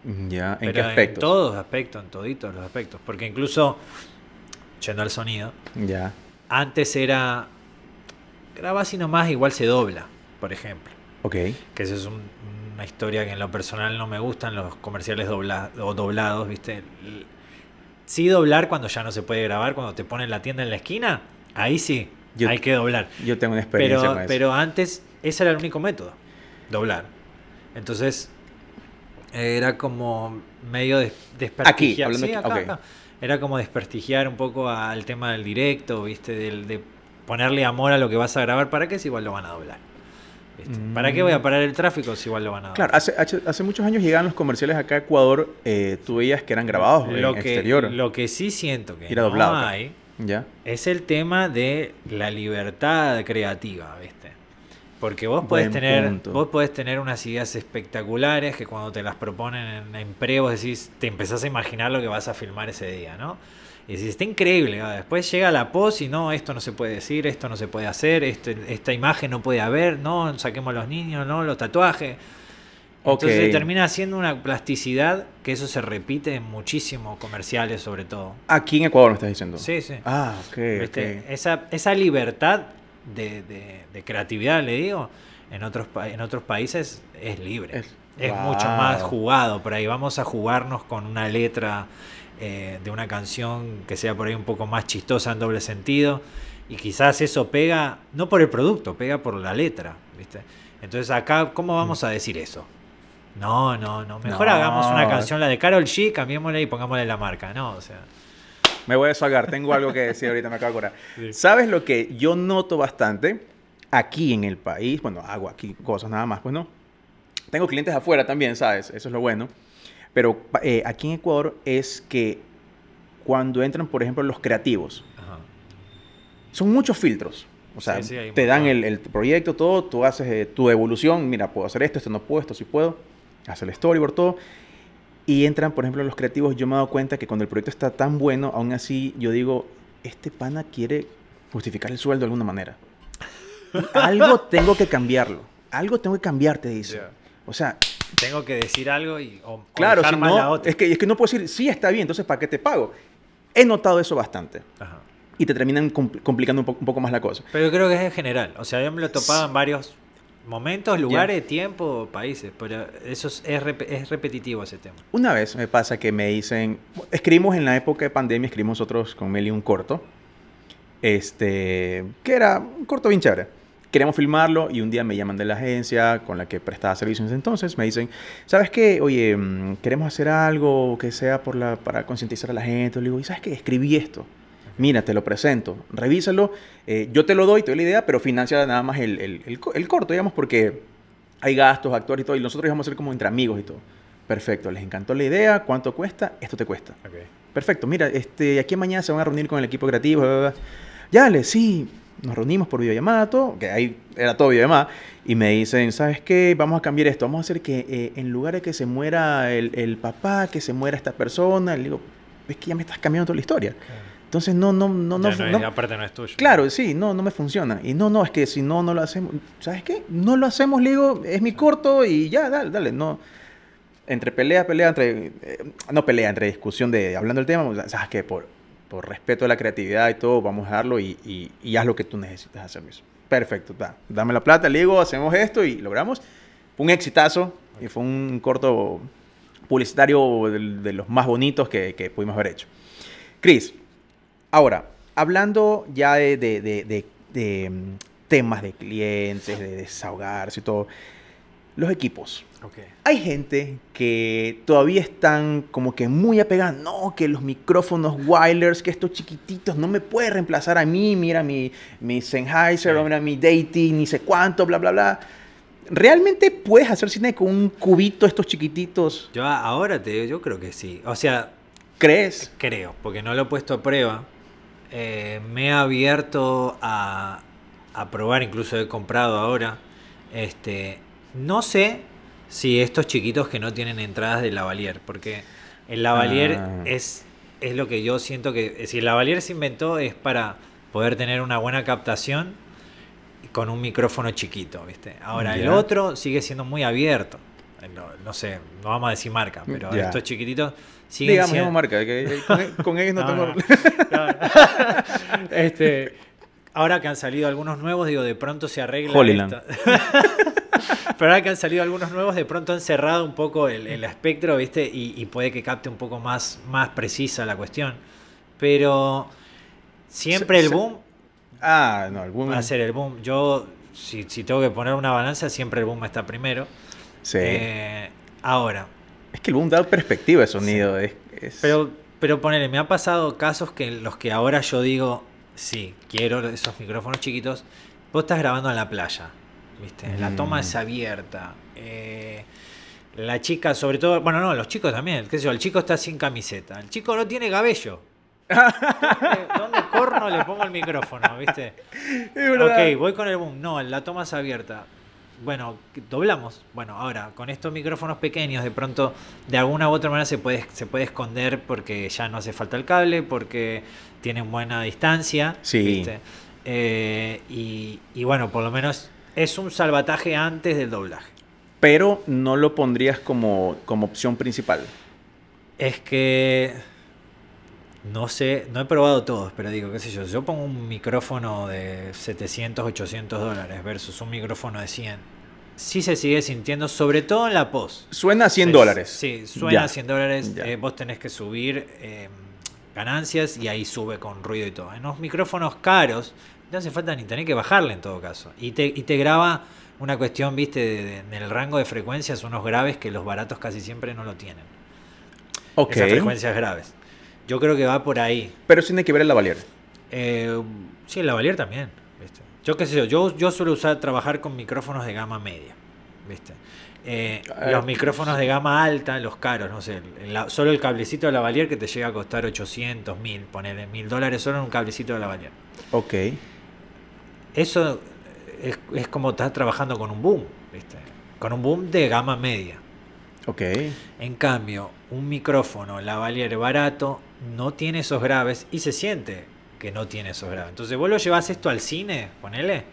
Speaker 1: Mm, ya, ¿en qué aspectos? En todos
Speaker 2: los aspectos, en toditos los aspectos. Porque incluso, yendo al sonido, ya. antes era, graba y nomás igual se dobla, por ejemplo. Ok. Que eso es un historia que en lo personal no me gustan los comerciales doblados, ¿viste? Sí doblar cuando ya no se puede grabar, cuando te ponen la tienda en la esquina, ahí sí, hay que doblar. Yo tengo una experiencia pero, Pero antes ese era el único método, doblar. Entonces era como medio Aquí, Era como desprestigiar un poco al tema del directo, ¿viste? de ponerle amor a lo que vas a grabar, ¿para qué? Si igual lo van a doblar. Este, ¿Para qué voy a parar el tráfico si igual lo van a dar?
Speaker 1: Claro, hace, muchos años llegaban los comerciales acá a Ecuador, eh, tú veías que eran grabados lo en que, exterior. Lo
Speaker 2: que sí siento que no hay es el tema de la libertad creativa, ¿viste? Porque vos podés, tener, vos tener unas ideas espectaculares que cuando te las proponen en, en pre vos decís, te empezás a imaginar lo que vas a filmar ese día, ¿no? Y está increíble. Después llega la pos y no, esto no se puede decir, esto no se puede hacer, este, esta imagen no puede haber, no, saquemos a los niños, no, los tatuajes. Entonces termina haciendo una plasticidad que eso se repite en muchísimos comerciales, sobre todo.
Speaker 1: Aquí en Ecuador me estás diciendo. Sí, sí. Ah, ok. Esa,
Speaker 2: esa libertad de, creatividad, le digo, en otros, en otros países es libre. Es, mucho más jugado. Por ahí vamos a jugarnos con una letra eh, de una canción que sea por ahí un poco más chistosa en doble sentido. Y quizás eso pega, no por el producto, pega por la letra. ¿viste? Entonces acá, ¿cómo vamos a decir eso? No, no, no. Mejor hagamos una canción, la de Carol G, cambiémosla y pongámosle la marca, ¿no? O sea.
Speaker 1: Me voy a sacar, tengo algo que decir ahorita, me acabo de acordar. ¿Sabes lo que yo noto bastante aquí en el país? Bueno, hago aquí cosas nada más, pues no. Tengo clientes afuera también, ¿sabes? Eso es lo bueno. Pero eh, aquí en Ecuador es que cuando entran, por ejemplo, los creativos, son muchos filtros. O sea, te dan el, proyecto, todo, tú haces eh, tu evolución, mira, puedo hacer esto, esto no puedo, esto sí puedo, haces el storyboard, todo. Y entran, por ejemplo, los creativos, yo me he dado cuenta que cuando el proyecto está tan bueno, aún así yo digo, este pana quiere justificar el sueldo de alguna manera. Algo tengo que cambiarlo, algo tengo que cambiar, te dice. O sea,
Speaker 2: tengo que decir algo y o, claro,
Speaker 1: Es que, es que no puedo decir, sí, está bien, entonces ¿para qué te pago? He notado eso bastante. Y te terminan complicando un, poco más la cosa.
Speaker 2: Pero yo creo que es en general. O sea, yo me lo he topado en varios momentos, lugares, tiempos, tiempo, países. Pero eso es, repetitivo ese tema.
Speaker 1: Una vez me pasa que me dicen, escribimos en la época de pandemia, escribimos nosotros con Meli un corto. Este, que era un corto bien chévere queremos filmarlo y un día me llaman de la agencia con la que prestaba servicios entonces, me dicen, ¿sabes qué? Oye, mm, queremos hacer algo que sea para concientizar a la gente. Le digo, sabes qué? Escribí esto. Mira, te lo presento, revísalo, eh, yo te lo doy, te doy la idea, pero financia nada más el, corto, digamos, porque hay gastos, actores y todo, y nosotros íbamos a ser como entre amigos y todo. Perfecto, les encantó la idea, ¿cuánto cuesta? Esto te cuesta. Perfecto, mira, este, aquí mañana se van a reunir con el equipo creativo. Ya, le, sí, nos reunimos por videollamada, que ahí era todo videollamada, y me dicen, ¿sabes qué? Vamos a cambiar esto, vamos a hacer que eh, en lugar de que se muera el, el papá, que se muera esta persona, le digo, es que ya me estás cambiando toda la historia. Entonces, no, no, no, no, no,
Speaker 2: Aparte, no es tuyo.
Speaker 1: Claro, sí, no, no me funciona. Y no, no, es que si no, no lo hacemos. ¿Sabes qué? No lo hacemos, le digo, es mi corto y ya, dale, dale. No. Entre pelea, pelea, entre. Eh, no pelea, entre discusión de. Hablando del tema, ¿sabes qué? Por, por respeto a la creatividad y todo, vamos a darlo y, haz lo que tú necesitas hacer, mismo Perfecto, da, dame la plata, le digo, hacemos esto y logramos. Fue un exitazo y fue un corto publicitario de, los más bonitos que, pudimos haber hecho. Cris, ahora, hablando ya de, de mm, temas de clientes, de desahogarse y todo los equipos. Hay gente que todavía están como que muy apegada, no, que los micrófonos Wireless, que estos chiquititos no me puede reemplazar a mí, mira mi, mi Sennheiser, mira mi Deity, ni sé cuánto, bla, bla, bla. ¿Realmente puedes hacer cine con un cubito estos chiquititos?
Speaker 2: Yo ahora te digo, yo creo que sí. O sea... ¿Crees? Creo, porque no lo he puesto a prueba. Eh, me he abierto a, a probar, incluso he comprado ahora este, no sé si estos chiquitos que no tienen entradas de Lavalier, porque el Lavalier ah. es, es lo que yo siento que. Si el Lavalier se inventó es para poder tener una buena captación con un micrófono chiquito, ¿viste? Ahora, el otro sigue siendo muy abierto. No, sé, no vamos a decir marca, pero estos chiquititos siguen Digamos, siendo... marca, con, ellos no, tengo... este, ahora que han salido algunos nuevos, digo, de pronto se arregla... Holyland. Pero ahora que han salido algunos nuevos, de pronto han cerrado un poco el, espectro, ¿viste? Y, puede que capte un poco más, más precisa la cuestión. Pero siempre ah, el boom. Va a ser el boom. Yo, si, tengo que poner una balanza, siempre el boom está primero. Sí. Eh, ahora. Es que el boom da perspectiva de sonido. es... Pero, pero ponele, me ha pasado casos que los que ahora yo digo, sí, quiero esos micrófonos chiquitos. Vos estás grabando en la playa. ¿viste? La toma mm. es abierta. Eh, la chica, sobre todo, bueno, no, los chicos también, el chico está sin camiseta, el chico no tiene cabello. ¿Dónde, corno le pongo el micrófono, viste? Ok, voy con el boom. No, la toma es abierta. Bueno, doblamos. Bueno, ahora, con estos micrófonos pequeños, de pronto, de alguna u otra manera se puede, se puede esconder porque ya no hace falta el cable, porque tienen buena distancia. Sí. ¿viste? Eh, y bueno, por lo menos es un salvataje antes del doblaje.
Speaker 1: Pero no lo pondrías como, como opción principal.
Speaker 2: Es que no sé, no he probado todos, pero digo, qué sé yo, yo pongo un micrófono de 700, 800 dólares versus un micrófono de 100. Sí se sigue sintiendo, sobre todo en la post. Suena a 100 dólares. Sí, suena a 100 dólares. Eh, vos tenés que subir eh, ganancias y ahí sube con ruido y todo. En los micrófonos caros, no hace falta ni tener que bajarle en todo caso. Y te, y te graba una cuestión, viste, en el rango de frecuencias, unos graves que los baratos casi siempre no lo tienen. Ok. Esas frecuencias graves. Yo creo que va por ahí.
Speaker 1: Pero tiene que ver el lavalier.
Speaker 2: Eh, sí, el lavalier también, Yo qué sé yo, yo, yo suelo usar, trabajar con micrófonos de gama media, viste. Eh, los ah. micrófonos de gama alta, los caros, no sé, solo el cablecito de lavalier que te llega a costar 800, 1000, ponele 1000 dólares solo en un cablecito de lavalier. Ok eso es, como estás trabajando con un boom, ¿viste? con un boom de gama media. Okay. En cambio, un micrófono lavalier barato no tiene esos graves y se siente que no tiene esos graves. Entonces vos lo llevas esto al cine, ponele,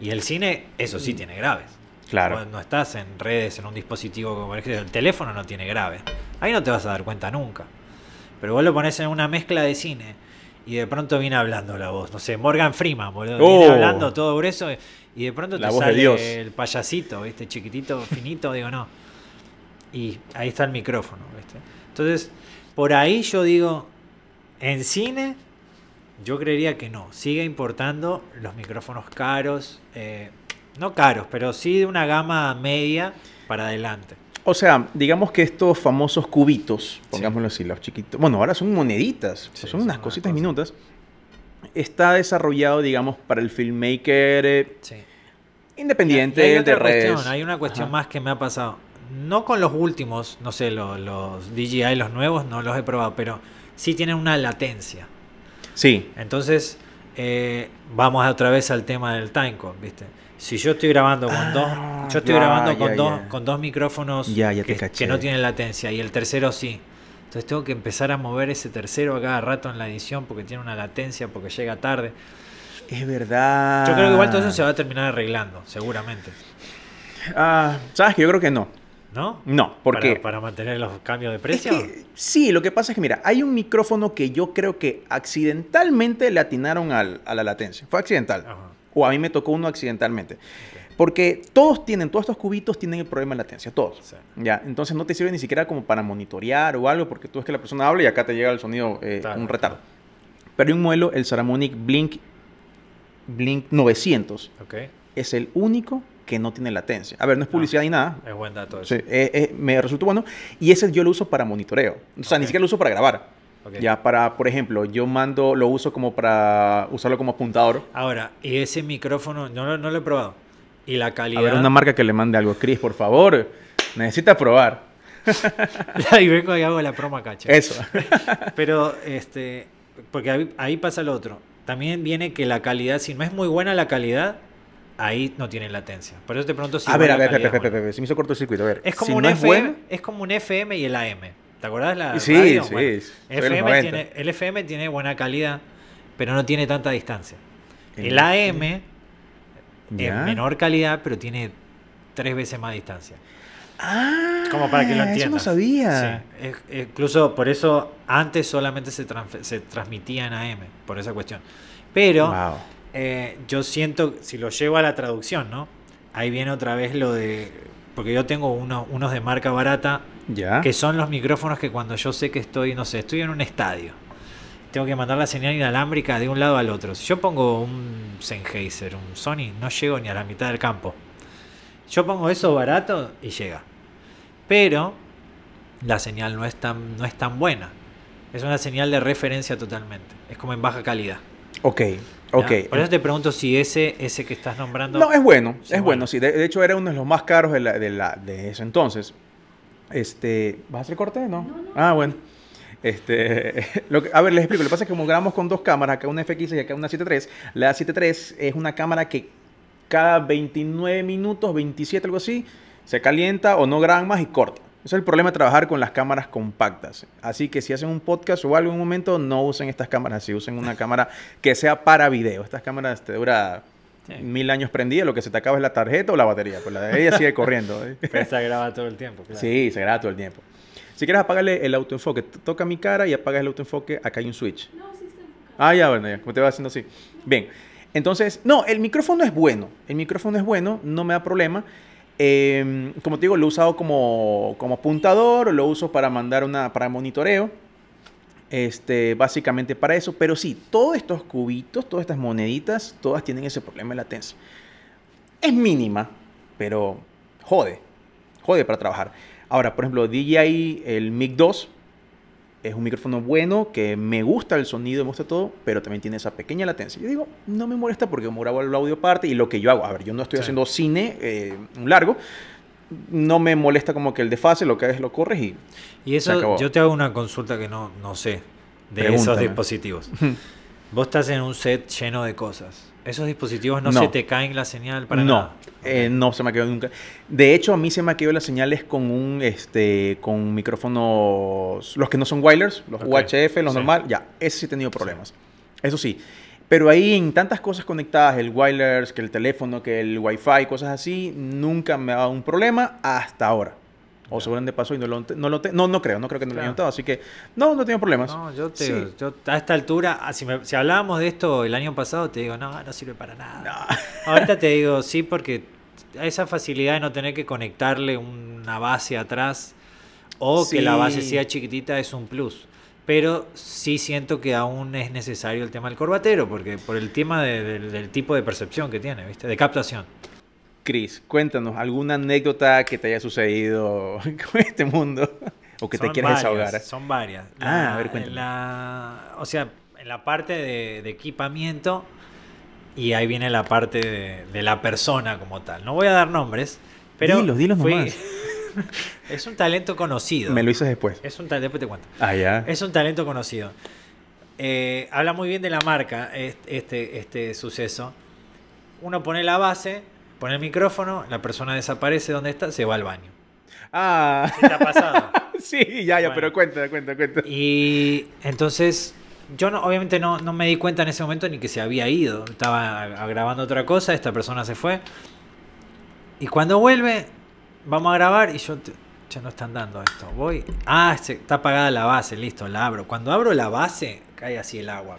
Speaker 2: y el cine, eso sí mm. tiene graves. Claro. Cuando estás en redes, en un dispositivo como el teléfono no tiene graves. Ahí no te vas a dar cuenta nunca. Pero vos lo pones en una mezcla de cine y de pronto viene hablando la voz. No sé, Morgan Freeman, boludo. Viene oh. hablando todo eso y de pronto te sale el payasito, ¿viste? Chiquitito, finito, digo, no. Y ahí está el micrófono, ¿viste? Entonces, por ahí yo digo, en cine, yo creería que no. Sigue importando los micrófonos caros, eh, no caros, pero sí de una gama media para adelante.
Speaker 1: O sea, digamos que estos famosos cubitos, pongámoslo así, los chiquitos, bueno, ahora son moneditas, son unas cositas minutas, está desarrollado, digamos, para el filmmaker eh, independiente hay, hay de redes. hay una
Speaker 2: cuestión más que me ha pasado. No con los últimos, no sé, los, los DJI, los nuevos, no los he probado, pero sí tienen una latencia. Sí. Entonces, eh, vamos otra vez al tema del timecode, ¿viste? Si yo estoy grabando con dos, ah, yo estoy grabando con dos, con dos micrófonos que, no tienen latencia y el tercero sí. Entonces tengo que empezar a mover ese tercero a cada rato en la edición porque tiene una latencia, porque llega tarde. Es verdad. Yo creo que igual todo eso se va a terminar arreglando, seguramente.
Speaker 1: Ah, sabes que yo creo que no. ¿No? No, porque... ¿Para, para mantener
Speaker 2: los cambios de precio?
Speaker 1: sí, lo que pasa es que, mira, hay un micrófono que yo creo que accidentalmente le atinaron a la latencia. Fue accidental. Ajá o a mí me tocó uno accidentalmente. Porque todos tienen, todos estos cubitos tienen el problema de latencia, todos. Ya, entonces no te sirve ni siquiera como para monitorear o algo, porque tú ves que la persona habla y acá te llega el sonido eh, un retardo. Pero hay un modelo, el Saramonic Blink, Blink 900. Es el único que no tiene latencia. A ver, no es ah, publicidad ni nada.
Speaker 2: Es buen dato. Eso. Sí,
Speaker 1: eh, eh, me resultó bueno. Y ese yo lo uso para monitoreo. O sea, ni siquiera lo uso para grabar. Ya para, por ejemplo, yo mando, lo uso como para usarlo como apuntador. Ahora, y
Speaker 2: ese micrófono, no, lo he probado. Y la calidad. A ver, una marca
Speaker 1: que le mande algo. Chris, por favor, necesita probar.
Speaker 2: y vengo y hago la promo cacha. Eso. Pero, este, porque ahí, pasa lo otro. También viene que la calidad, si no es muy buena la calidad, ahí no tiene latencia. Por eso te pregunto si. A ver, a ver, a
Speaker 1: si me hizo cortocircuito, a ver. Es como, un FM,
Speaker 2: es como un FM y el AM. ¿Te acordás la sí, el FM tiene buena calidad, pero no tiene tanta distancia. El, AM es menor calidad, pero tiene tres veces más distancia.
Speaker 1: Ah, como para que lo entiendas. Eso no sabía.
Speaker 2: incluso por eso antes solamente se, se transmitía en AM, por esa cuestión. Pero eh, yo siento, si lo llevo a la traducción, ¿no? Ahí viene otra vez lo de. Porque yo tengo unos de marca barata que son los micrófonos que cuando yo sé que estoy, no sé, estoy en un estadio. Tengo que mandar la señal inalámbrica de un lado al otro. Si yo pongo un Sennheiser, un Sony, no llego ni a la mitad del campo. Yo pongo eso barato y llega. Pero la señal no es tan, no es tan buena. Es una señal de referencia totalmente. Es como en baja calidad.
Speaker 1: Ok. ok. Por eso te
Speaker 2: pregunto si ese, ese que estás nombrando. No, es bueno, es bueno,
Speaker 1: sí. De, hecho, era uno de los más caros de, de ese entonces. Este, ¿Vas a hacer corte? No. Ah, bueno. Este, lo que, a ver, les explico. Lo que pasa es que como grabamos con dos cámaras, acá una FX y acá una 7.3, la 7.3 es una cámara que cada 29 minutos, 27, algo así, se calienta o no graban más y corta. Ese es el problema de trabajar con las cámaras compactas. Así que si hacen un podcast o algo en un momento, no usen estas cámaras así, usen una cámara que sea para video. Estas cámaras te dura Mil años prendida, lo que se te acaba es la tarjeta o la batería. Pues la ella sigue corriendo. ¿eh? se
Speaker 2: graba todo el tiempo, Sí,
Speaker 1: se graba todo el tiempo. Si quieres apagarle el autoenfoque, toca mi cara y apagas el autoenfoque, acá hay un switch. No, sí está Ah, ya, bueno, ya, como te va haciendo así. Bien, entonces, no, el micrófono es bueno. El micrófono es bueno, no me da problema. Em, como te digo, lo he usado como, como apuntador, lo uso para mandar una, para monitoreo. Este, básicamente para eso. Pero sí, todos estos cubitos, todas estas moneditas, todas tienen ese problema de latencia. Es mínima, pero jode, jode para trabajar. Ahora, por ejemplo, DJI, el Mic 2, es un micrófono bueno, que me gusta el sonido, me gusta todo, pero también tiene esa pequeña latencia. Yo digo, no me molesta porque me grabo el audio aparte y lo que yo hago, a ver, yo no estoy haciendo cine, eh, largo, no me molesta como que el desfase, lo que es lo corres y. Y eso, yo
Speaker 2: te hago una consulta que no, no sé de esos dispositivos. Vos estás en un set lleno de cosas. ¿Esos dispositivos no, se te caen la señal para no.
Speaker 1: Eh, no, se me quedado nunca. De hecho, a mí se me quedado las señales con un este con micrófonos, los que no son wireless, los UHF, los normal, ya, ese sí he tenido problemas. Eso sí, pero ahí en tantas cosas conectadas, el wireless, que el teléfono, que el wifi, cosas así, nunca me ha dado un problema hasta ahora. O seguramente pasó y no lo, no no, no creo, no creo que no lo haya notado. Así que no, no tengo problemas. No,
Speaker 2: yo, te, a esta altura, ah, si, si, hablábamos de esto el año pasado, te digo, no, no sirve para nada. Ahorita te digo, sí, porque esa facilidad de no tener que conectarle una base atrás o que la base sea chiquitita es un plus pero sí siento que aún es necesario el tema del corbatero, porque por el tema del tipo de percepción que tiene, ¿viste? De captación. Cris, cuéntanos alguna anécdota que te haya
Speaker 1: sucedido con este mundo o que te quieras desahogar. Son
Speaker 2: varias. ah, a ver, cuéntanos. o sea, en la parte de, equipamiento y ahí viene la parte de, la persona como tal. No voy a dar nombres, pero. dilos nomás. es un talento conocido. Me lo hice después. Es un después ah, Es un talento conocido. Eh, habla muy bien de la marca este, este suceso. Uno pone la base, pone el micrófono, la persona desaparece donde está, se va al baño. Ah. ha pasado? sí, ya, ya, pero cuenta, cuenta, cuenta. Y entonces yo no, obviamente no, no, me di cuenta en ese momento ni que se había ido. Estaba grabando otra cosa, esta persona se fue. Y cuando vuelve, vamos a grabar y yo, Ya no están dando esto, voy, ah, está apagada la base, listo, la abro. Cuando abro la base, cae así el agua.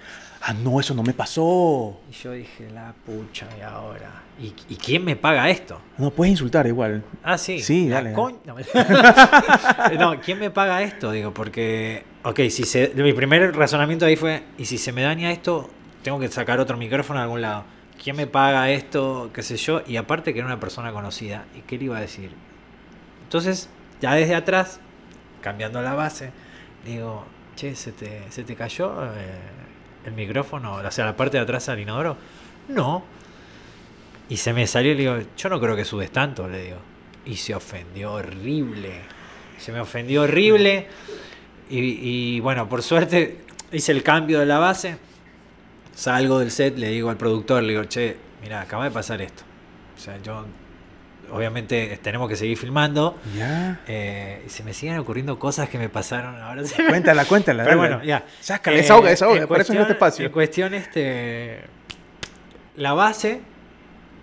Speaker 2: Ah, no, eso no me pasó. Y yo dije, la pucha, y ahora. ¿Y, quién me paga esto?
Speaker 1: No, puedes insultar igual.
Speaker 2: Ah, sí. Sí, dale. no, ¿quién me paga esto? Digo, porque. Ok, si se... mi primer razonamiento ahí fue: ¿y si se me daña esto, tengo que sacar otro micrófono a algún lado? ¿Quién me paga esto? ¿Qué sé yo? Y aparte que era una persona conocida. ¿Y qué le iba a decir? Entonces, ya desde atrás, cambiando la base, digo, che, ¿se te, cayó eh, el micrófono? O sea, la parte de atrás al inodoro. No. Y se me salió le digo, yo no creo que subes tanto, le digo. Y se ofendió horrible. Se me ofendió horrible. Y, bueno, por suerte hice el cambio de la base. Salgo del set, le digo al productor, le digo, che, mira, acaba de pasar esto. O sea, yo obviamente tenemos que seguir filmando. Ya. Eh, se me siguen ocurriendo cosas que me pasaron ahora. Cuéntala, cuéntala. Pero bueno, ya. Eh, eso es te En cuestión, este. La base,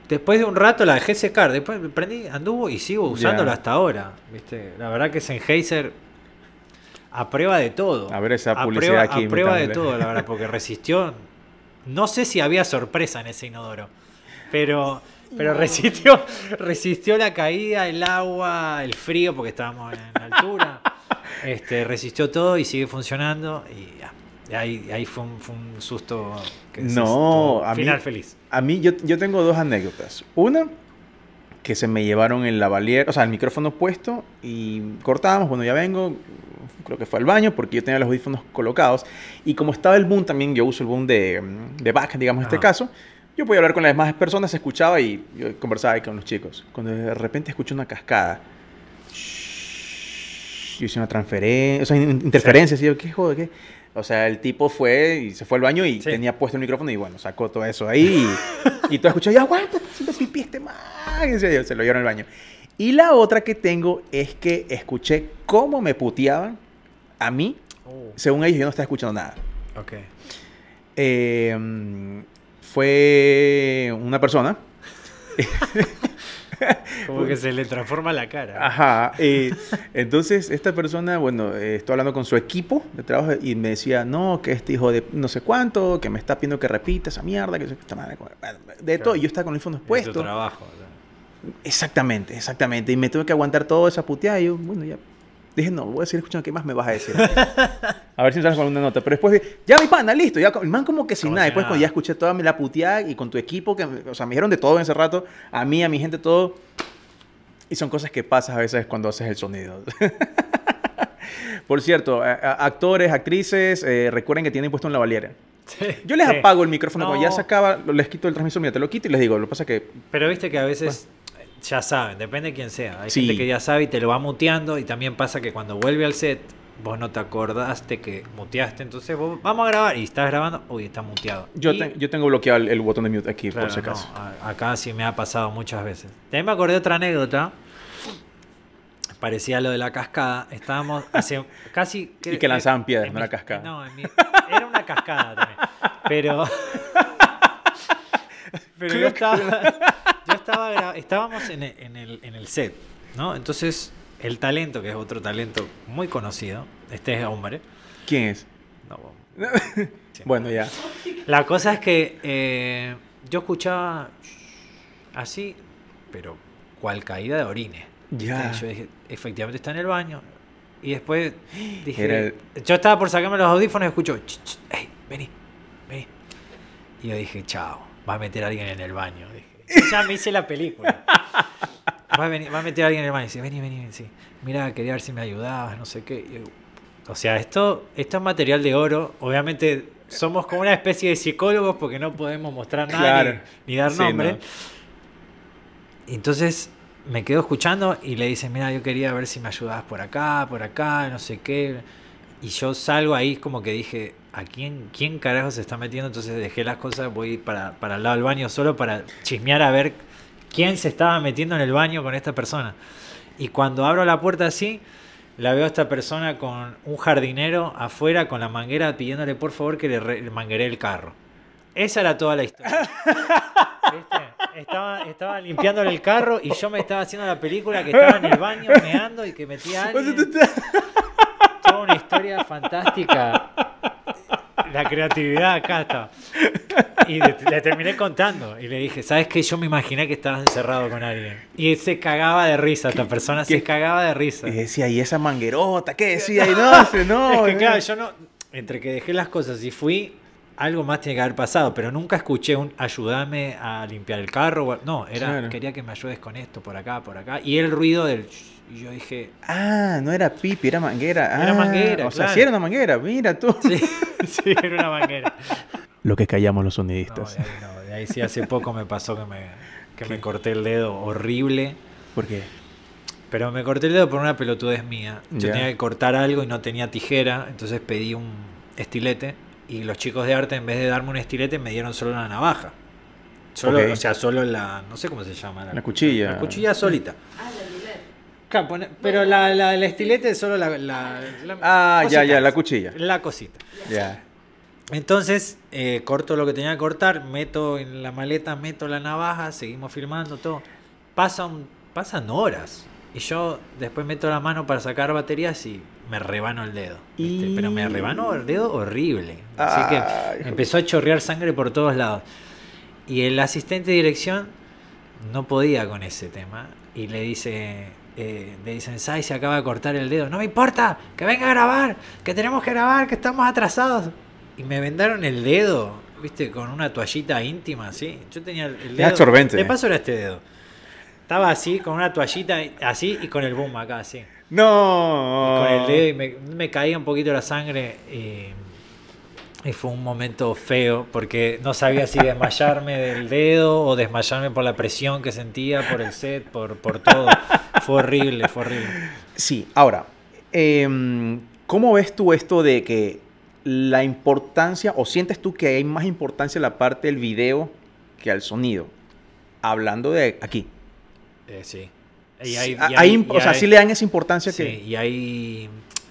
Speaker 2: después de un rato la dejé secar. Después me prendí, anduvo y sigo usándola hasta ahora. ¿viste? La verdad que Sennheiser. A prueba de todo. A ver esa publicidad prueba, A prueba de todo, la verdad, porque resistió. No sé si había sorpresa en ese inodoro. Pero,
Speaker 1: pero resistió,
Speaker 2: resistió la caída, el agua, el frío, porque estábamos en altura. Este, resistió todo y sigue funcionando. Y Ahí, fue, un, susto.
Speaker 1: Que no, a final feliz. A mí, yo, yo tengo dos anécdotas. Una, que se me llevaron el lavalier, o sea, el micrófono puesto y cortábamos, bueno, ya vengo, creo que fue al baño porque yo tenía los audífonos colocados y como estaba el boom también, yo uso el boom de, de digamos en este caso, yo podía hablar con las demás personas, escuchaba y conversaba ahí con los chicos. Cuando de repente escuché una cascada. Yo hice una transferencia, o sea, interferencia. yo, ¿qué joder? ¿Qué? O sea, el tipo fue y se fue al baño y tenía puesto el micrófono y bueno, sacó todo eso ahí. y, tú escuchas, ya aguanta, siento pipí este man. Y se, lo dieron al baño. Y la otra que tengo es que escuché cómo me puteaban a mí. Oh. Según ellos, yo no estaba escuchando nada. Ok. Eh, fue una persona.
Speaker 2: Como que se le transforma la cara.
Speaker 1: Ajá. entonces, esta persona, bueno, eh, estoy hablando con su equipo de trabajo y me decía, no, que este hijo de no sé cuánto, que me está pidiendo que repita esa mierda, que esta madre, de todo. Y yo estaba con el los fondo Tu trabajo. Exactamente, exactamente. Y me tuve que aguantar toda esa puteada. Y yo, bueno, ya Dije, no, voy a seguir escuchando, ¿qué más me vas a decir? a ver si me sales con nota. Pero después, ya mi pana, listo. Ya, el man como que sin nada. después, cuando ya escuché toda la puteada y con tu equipo, que, o sea, me dijeron de todo en ese rato, a mí, a mi gente, todo. Y son cosas que pasas a veces cuando haces el sonido. Por cierto, actores, actrices, eh, recuerden que tienen puesto en la valiera
Speaker 2: Yo les apago el micrófono cuando ya se
Speaker 1: acaba, les quito el transmisor, mira, te lo quito y les digo, lo que pasa que...
Speaker 2: Pero viste que a veces... Pues ya saben, depende de quién sea. Hay gente que ya sabe y te lo va muteando y también pasa que cuando vuelve al set vos no te acordaste que muteaste, entonces vamos a grabar y estás grabando, uy, está muteado. Yo,
Speaker 1: tengo bloqueado el, botón de mute aquí, por si acaso.
Speaker 2: acá sí me ha pasado muchas veces. También me acordé otra anécdota. Parecía lo de la cascada. Estábamos hace casi... y que lanzaban eh, piedras, en la cascada. No, en mi, era
Speaker 1: una cascada también.
Speaker 2: Pero... pero yo estaba estábamos en el, set, ¿no? Entonces, el talento, que es otro talento muy conocido, este es hombre. ¿Quién es? No, bueno, ya. La cosa es que eh, yo escuchaba así, pero cual caída de orine. Ya. yo dije, efectivamente está en el baño. Y después dije, yo estaba por sacarme los audífonos y escucho, vení, vení. Y yo dije, chao, va a meter a alguien en el baño. Dije, ya me hice la película. Va a, meter a alguien en el baño y dice, vení, vení, vení. Mira, quería ver si me ayudabas, no sé qué. o sea, esto, esto es material de oro. Obviamente somos como una especie de psicólogos porque no podemos mostrar nada ni, dar nombre. Entonces me quedo escuchando y le dicen, mira, yo quería ver si me ayudabas por acá, por acá, no sé qué. Y yo salgo ahí como que dije, ¿a quién, quién carajo se está metiendo? Entonces dejé las cosas, voy para, para el lado del baño solo para chismear a ver quién se estaba metiendo en el baño con esta persona. Y cuando abro la puerta así, la veo a esta persona con un jardinero afuera con la manguera pidiéndole por favor que le manguere el carro. Esa era toda la historia. Estaba, estaba limpiándole el carro y yo me estaba haciendo la película que estaba en el baño meando y que metía a alguien. una historia fantástica. la creatividad acá está. Y le, terminé contando y le dije, ¿sabes qué? Yo me imaginé que estabas encerrado con alguien. Y se cagaba de risa, esta persona se cagaba de risa. Y decía, ¿y esa manguerota? ¿Qué decía? Y no, se, no. Es que, claro, yo no, entre que dejé las cosas y fui, algo más tiene que haber pasado, pero nunca escuché un ayúdame a limpiar el carro. No, era, quería que me ayudes con esto, por acá, por acá. Y el ruido del... Y yo dije,
Speaker 1: ah, no era pipi, era manguera. era ah, manguera. O sea, sí era una manguera, mira tú.
Speaker 2: Sí, era una manguera. Lo
Speaker 1: que callamos los unidistas
Speaker 2: ahí, sí hace poco me pasó que me, corté el dedo horrible. ¿Por qué? Pero me corté el dedo por una pelotudez mía. Yo tenía que cortar algo y no tenía tijera, entonces pedí un estilete y los chicos de arte en vez de darme un estilete me dieron solo una navaja. Solo, o sea, solo la, no sé cómo se llama. La, cuchilla. La cuchilla solita. Ah, pero la, el estilete es solo la. Ah, ya, ya, la cuchilla. La cosita. Ya. Entonces, eh, corto lo que tenía que cortar, meto en la maleta, meto la navaja, seguimos filmando todo. Pasan, pasan horas. Y yo después meto la mano para sacar baterías y me rebano el dedo. Pero me rebano el dedo horrible. Así que empezó a chorrear sangre por todos lados. Y el asistente de dirección no podía con ese tema. Y le dice, eh, dicen, Sai se acaba de cortar el dedo. No me importa, que venga a grabar, que tenemos que grabar, que estamos atrasados. Y me vendaron el dedo, viste, con una toallita íntima, sí Yo tenía el dedo. absorbente. De paso era este dedo. Estaba así, con una toallita así y con el boom acá, así. No. con el dedo y me, caía un poquito la sangre. Y... Eh, y fue un momento feo porque no sabía si desmayarme del dedo o desmayarme por la presión que sentía, por el set, por, por todo. Fue horrible, fue horrible.
Speaker 1: Sí, ahora, em, ¿cómo ves tú esto de que la importancia, o sientes tú que hay más importancia en la parte del video que al sonido? Hablando de aquí.
Speaker 2: Eh, sí. o sea, sí le dan
Speaker 1: esa importancia
Speaker 2: sí, y hay,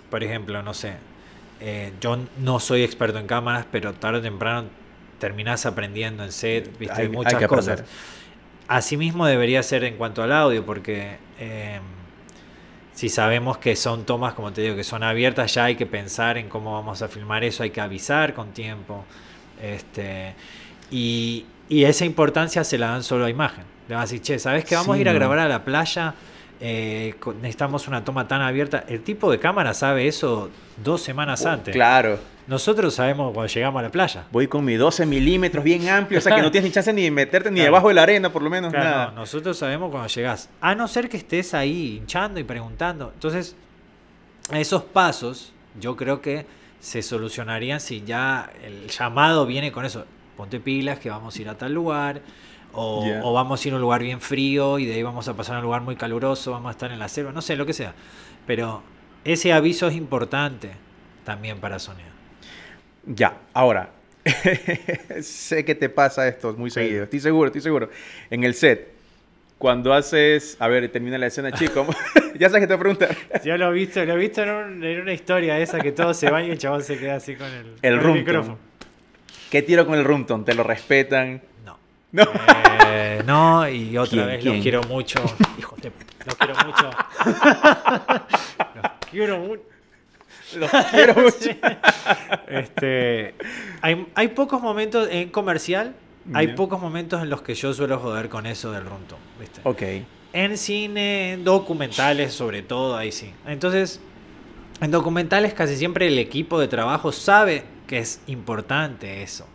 Speaker 2: por ejemplo, no sé, eh, yo no soy experto en cámaras, pero tarde o temprano terminas aprendiendo en set, eh, viste, hay, muchas cosas. Asimismo debería ser en cuanto al audio, porque eh, si sabemos que son tomas, como te digo, que son abiertas, ya hay que pensar en cómo vamos a filmar eso, hay que avisar con tiempo. Este, y, y esa importancia se la dan solo a imagen. Le vas a decir, che, ¿sabes que vamos a ir a grabar a la playa? Eh, necesitamos una toma tan abierta. El tipo de cámara sabe eso dos semanas oh, antes. Claro. Nosotros sabemos cuando llegamos a la playa. Voy
Speaker 1: con mis 12 milímetros bien amplio, o sea que no tienes ni chance ni de meterte ni debajo de la arena, por lo menos. nada.
Speaker 2: nosotros sabemos cuando llegas A no ser que estés ahí hinchando y preguntando. Entonces, esos pasos, yo creo que se solucionarían si ya el llamado viene con eso. Ponte pilas que vamos a ir a tal lugar o, vamos a ir a un lugar bien frío y de ahí vamos a pasar a un lugar muy caluroso, vamos a estar en la selva, no sé, lo que sea. Pero ese aviso es importante también para Sonia.
Speaker 1: Ya, ahora, sé que te pasa esto muy seguido, estoy seguro, estoy seguro. En el set, cuando haces, a ver, termina la escena, chico,
Speaker 2: ya sabes que te preguntan. a lo he visto, lo he visto en, una historia esa que todos se van y el chabón se queda así con el, el, el micrófono.
Speaker 1: ¿Qué tiro con el Rumpton? ¿Te lo respetan? No.
Speaker 2: Eh, no, y otra vez los quiero mucho. los quiero mucho. los quiero mucho. quiero mucho. este, hay, pocos momentos en comercial, hay pocos momentos en los que yo suelo joder con eso del runto, ¿viste? En cine, en documentales sobre todo, ahí sí. Entonces, en documentales casi siempre el equipo de trabajo sabe que es importante eso.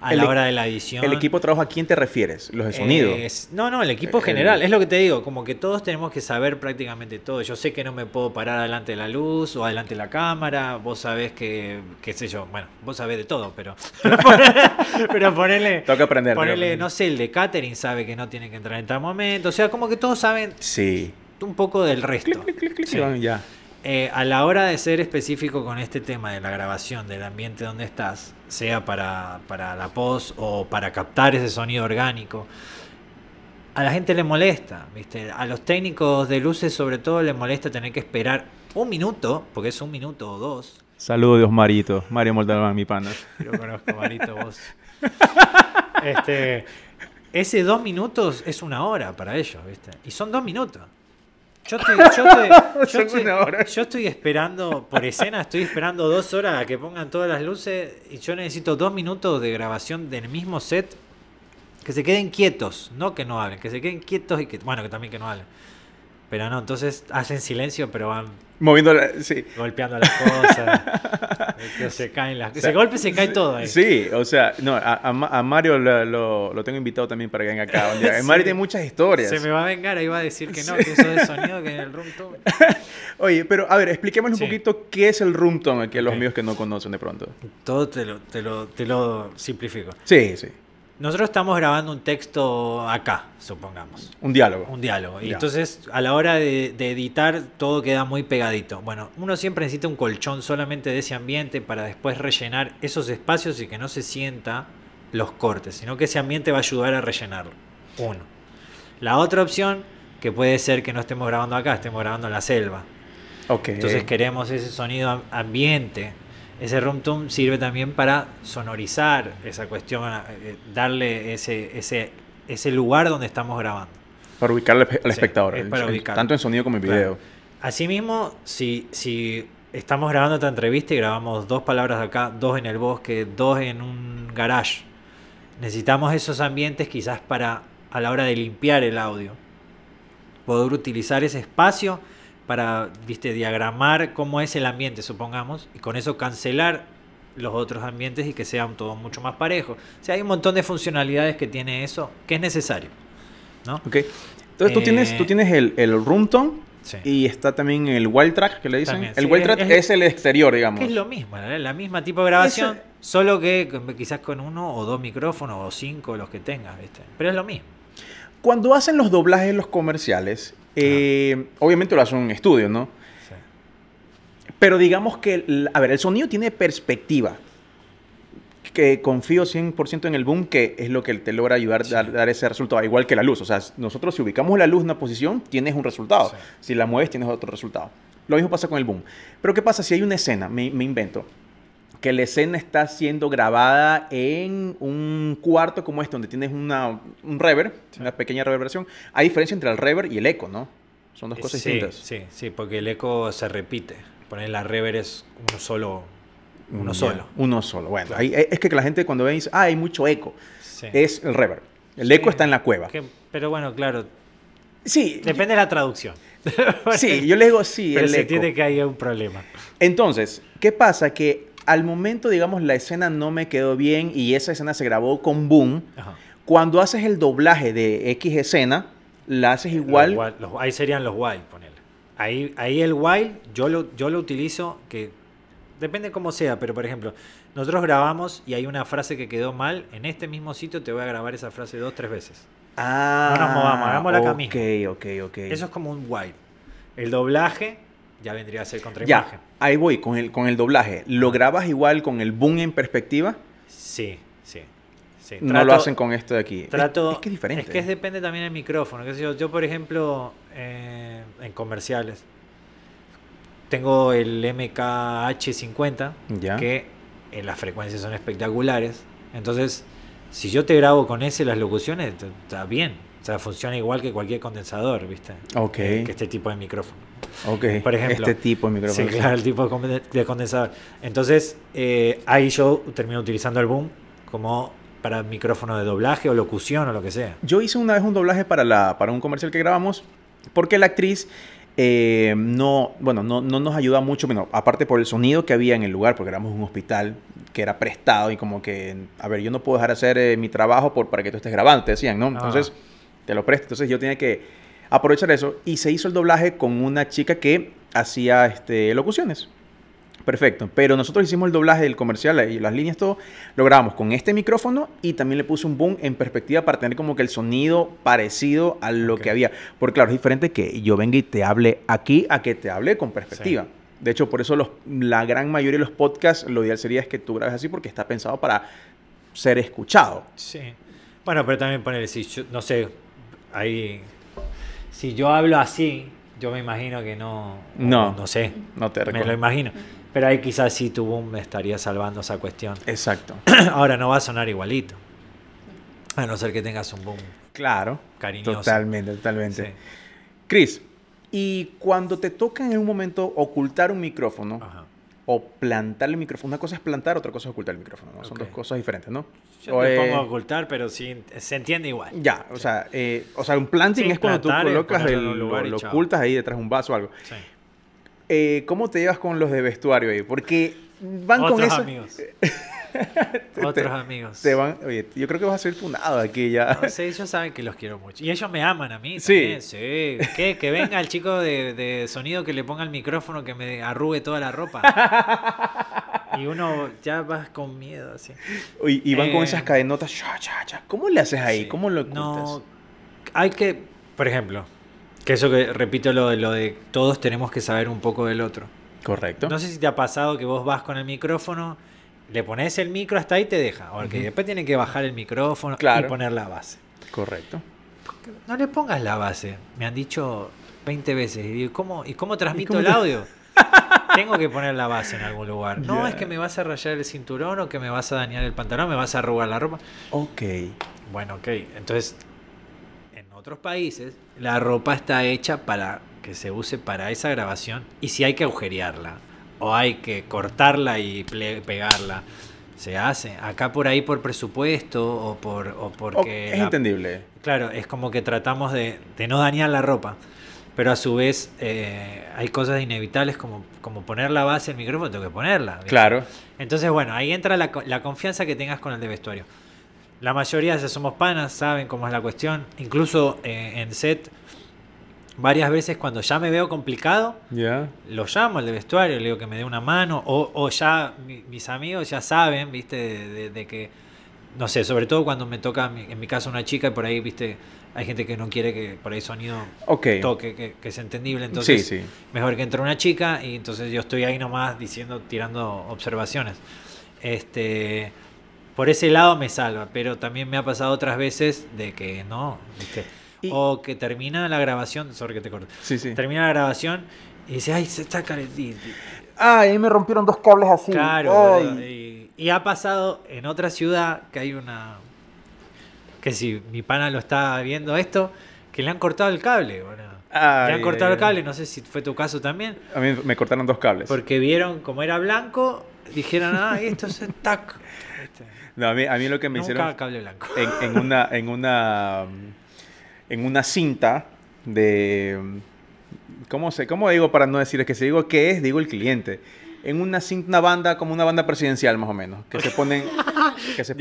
Speaker 2: A la e- hora de la edición. ¿El equipo
Speaker 1: de trabajo a quién te refieres? ¿Los de sonido? Eh,
Speaker 2: no, no, el equipo general. es lo que te digo, como que todos tenemos que saber prácticamente todo. Yo sé que no me puedo parar adelante de la luz o adelante de la cámara. Vos sabés que, qué sé yo, bueno, vos sabés de todo, pero. pero ponele. Toca aprender. Ponele, no sé, el de catering sabe que no tiene que entrar en tal momento. O sea, como que todos saben. Sí. Un poco del resto. ya. Eh, a la hora de ser específico con este tema de la grabación, del ambiente donde estás sea para, la pos o para captar ese sonido orgánico. A la gente le molesta, ¿viste? A los técnicos de luces sobre todo le molesta tener que esperar un minuto, porque es un minuto o dos.
Speaker 1: Saludos, Marito. Mario Montalbán, mi
Speaker 2: pana. Yo conozco, Marito, vos. Este, ese dos minutos es una hora para ellos, ¿viste? Y son dos minutos. Yo estoy, esperando, por escena, estoy esperando dos horas a que pongan todas las luces y yo necesito dos minutos de grabación del mismo set. Que se queden quietos, no que no hablen, que se queden quietos y que. Bueno, que también que no hablen. Pero no, entonces hacen silencio, pero van
Speaker 1: moviendo la, sí.
Speaker 2: golpeando las cosas. se caen las cosas. se sea, golpe se cae todo ahí.
Speaker 1: Sí, o sea, no, a, Mario lo, lo, tengo invitado también para que venga acá. Un eh, Mario tiene muchas historias. Se me va a
Speaker 2: vengar, ahí va a decir que no, que eso de sonido, que es el room tone.
Speaker 1: Oye, pero a ver, expliquémosle un poquito qué es el room tone, que los míos que no conocen de pronto.
Speaker 2: Todo te lo, te lo, te lo simplifico. Sí, sí. Nosotros estamos grabando un texto acá, supongamos. Un diálogo. Un diálogo. Y entonces a la hora de, de, editar todo queda muy pegadito. Bueno, uno siempre necesita un colchón solamente de ese ambiente para después rellenar esos espacios y que no se sienta los cortes, sino que ese ambiente va a ayudar a rellenarlo. Uno. La otra opción, que puede ser que no estemos grabando acá, estemos grabando en la selva. Okay. Entonces queremos ese sonido ambiente ese room sirve también para sonorizar esa cuestión, eh, darle ese, ese, ese lugar donde estamos grabando.
Speaker 1: Para ubicar al, espectador, tanto en sonido como en video.
Speaker 2: Asimismo, si, si estamos grabando esta entrevista y grabamos dos palabras acá, dos en el bosque, dos en un garage, necesitamos esos ambientes quizás para, a la hora de limpiar el audio, poder utilizar ese espacio para, viste, diagramar cómo es el ambiente, supongamos, y con eso cancelar los otros ambientes y que sean todos mucho más parejos. O sea, hay un montón de funcionalidades que tiene eso, que es necesario. ¿no?
Speaker 1: Entonces tú tienes, tú eh, tienes el, el room tone y está también el wild track, que le dicen. el wild track es, el exterior, digamos. Es lo
Speaker 2: mismo, ¿eh? la misma tipo de grabación, solo que quizás con uno o dos micrófonos o cinco, los que tengas, ¿viste? Pero es lo mismo.
Speaker 1: Cuando hacen los doblajes los comerciales, eh, obviamente lo hace un estudio, ¿no? Pero digamos que, a ver, el sonido tiene perspectiva. Que confío 100% en el boom, que es lo que te logra ayudar a dar, ese resultado, igual que la luz. O sea, nosotros si ubicamos la luz en una posición, tienes un resultado. Si la mueves, tienes otro resultado. Lo mismo pasa con el boom. Pero ¿qué pasa si hay una escena? me invento que la escena está siendo grabada en un cuarto como este, donde tienes una, un reverb, una pequeña reverberación. Hay diferencia entre el rever y el eco, ¿no?
Speaker 2: Son dos eh, cosas distintas. Sí, sí, porque el eco se repite. Poner la reverb es uno solo. Uno, solo.
Speaker 1: Uno solo. Bueno, eh, es que la gente cuando ve dice, ah, hay mucho eco. Es el reverb. El eco está en la cueva.
Speaker 2: pero bueno, claro, Sí. Depende de la traducción. sí, yo le
Speaker 1: digo sí. se tiene que hay un problema. Entonces, ¿qué pasa? Que al momento, digamos, la escena no me quedó bien y esa escena se grabó con boom. Cuando haces el doblaje
Speaker 2: de X escena, la haces igual. ahí serían los wild, ponele. Ahí, ahí el wild, yo lo, yo lo utilizo que depende cómo sea, pero por ejemplo, nosotros grabamos y hay una frase que quedó mal, en este mismo sitio te voy a grabar esa frase dos, tres veces. Ah, no nos movamos, hagamos la camisa. Ok, ok, ok. Eso es como un wild. El doblaje ya vendría a ser contraimagen.
Speaker 1: Ya, ahí voy con el, con el doblaje. ¿Lo grabas igual con el boom en perspectiva? Sí,
Speaker 2: sí. no lo hacen con esto de aquí. es, que es diferente. Es que eh. depende también del micrófono. yo? por ejemplo, eh, en comerciales, tengo el MKH50, que en eh, las frecuencias son espectaculares. Entonces, si yo te grabo con ese las locuciones, está bien. O sea, funciona igual que cualquier condensador, ¿viste? Ok. que este tipo de micrófono. Okay, Este tipo de micrófono. Sí, claro, el tipo de condensador. Entonces, eh, ahí yo termino utilizando el boom como para micrófono de doblaje o locución o lo que sea.
Speaker 1: Yo hice una vez un doblaje para, la, para un comercial que grabamos porque la actriz eh, no, bueno, no, nos ayuda mucho, aparte por el sonido que había en el lugar, porque éramos un hospital que era prestado y como que, a ver, yo no puedo dejar hacer eh, mi trabajo por, para que tú estés grabando, te decían, ¿no? Entonces, te lo presto. Entonces yo tenía que aprovechar eso. Y se hizo el doblaje con una chica que hacía este, locuciones. Perfecto. Pero nosotros hicimos el doblaje del comercial y las líneas, todo. Lo grabamos con este micrófono y también le puse un boom en perspectiva para tener como que el sonido parecido a lo que había. Porque claro, es diferente que yo venga y te hable aquí a que te hable con perspectiva. De hecho, por eso la gran mayoría de los podcasts, lo ideal sería es que tú grabes así porque está pensado para ser escuchado.
Speaker 2: Sí. Bueno, pero también poner, si no sé, ahí si yo hablo así, yo me imagino que no. No. No sé. No te recuerdo. Me lo imagino. Pero ahí quizás sí tu boom me estaría salvando esa cuestión. Exacto. Ahora no va a sonar igualito. A no ser que tengas un boom. Claro. Cariñoso. Totalmente, totalmente. Cris, y cuando te toca en un
Speaker 1: momento ocultar un micrófono o plantar el micrófono, una cosa es plantar, otra cosa es ocultar el micrófono. Son dos cosas diferentes, ¿no? Yo te pongo a
Speaker 2: ocultar, pero sí, se entiende igual. Ya, o, sea, eh, o sea, un planting es cuando tú colocas el, lo, ocultas
Speaker 1: ahí detrás de un vaso o algo. Eh, ¿Cómo te llevas con los de vestuario ahí? Porque van con eso. Otros amigos. Te van, yo creo que vas a ser punado aquí ya. No sé, ellos saben que los quiero
Speaker 2: mucho. Y ellos me aman a mí. Sí. Que venga el chico de, sonido que le ponga el micrófono que me arrugue toda la ropa. y uno ya vas con miedo así. Y, van con esas eh,
Speaker 1: cadenotas. ¿Cómo le haces ahí? ¿Cómo lo ocultas? No,
Speaker 2: hay que, por ejemplo, que eso que repito lo de lo de todos tenemos que saber un poco del otro. Correcto. No sé si te ha pasado que vos vas con el micrófono le pones el micro hasta ahí te deja. Porque después tienen que bajar el micrófono y poner la base. Correcto. No le pongas la base. Me han dicho 20 veces. ¿Y cómo, transmito el audio? Tengo que poner la base en algún lugar. No es que me vas a rayar el cinturón o que me vas a dañar el pantalón, me vas a arrugar la ropa. Ok. Bueno, ok. Entonces, en otros países, la ropa está hecha para que se use para esa grabación y si hay que agujerearla o hay que cortarla y pegarla. Se hace. Acá por ahí por presupuesto o por porque es entendible. Claro, es como que tratamos de, no dañar la ropa. Pero a su vez eh, hay cosas inevitables como, como poner la base el micrófono, tengo que ponerla. Claro. Entonces, bueno, ahí entra la, confianza que tengas con el de vestuario. La mayoría ya somos panas, saben cómo es la cuestión. Incluso eh, en set varias veces cuando ya me veo complicado, lo llamo al de vestuario, le digo que me dé una mano, o, ya mis amigos ya saben, viste, de, que, no sé, sobre todo cuando me toca, en mi caso, una chica y por ahí, viste, hay gente que no quiere que por ahí sonido toque, que, es entendible, entonces mejor que entre una chica y entonces yo estoy ahí nomás diciendo, tirando observaciones. Este, por ese lado me salva, pero también me ha pasado otras veces de que no, viste. O que termina la grabación, sorry que te corto. Sí, sí. Termina la grabación y dice, ay, se está ah Ay, ahí me rompieron dos cables así. Claro, y, ha pasado en otra ciudad que hay una. Que si mi pana lo está viendo esto, que le han cortado el cable, bueno. le han cortado el cable, no sé si fue tu caso también.
Speaker 1: A mí me cortaron dos cables. Porque
Speaker 2: vieron como era blanco, dijeron, ay, ah, esto se tac.
Speaker 1: No, a mí, a mí lo que me hicieron. cable blanco. en una. En una en una cinta de... ¿Cómo, sé? ¿Cómo digo para no decir? que se digo qué es, digo el cliente. En una, cinta, una banda, como una banda presidencial más o menos, que se ponen, que se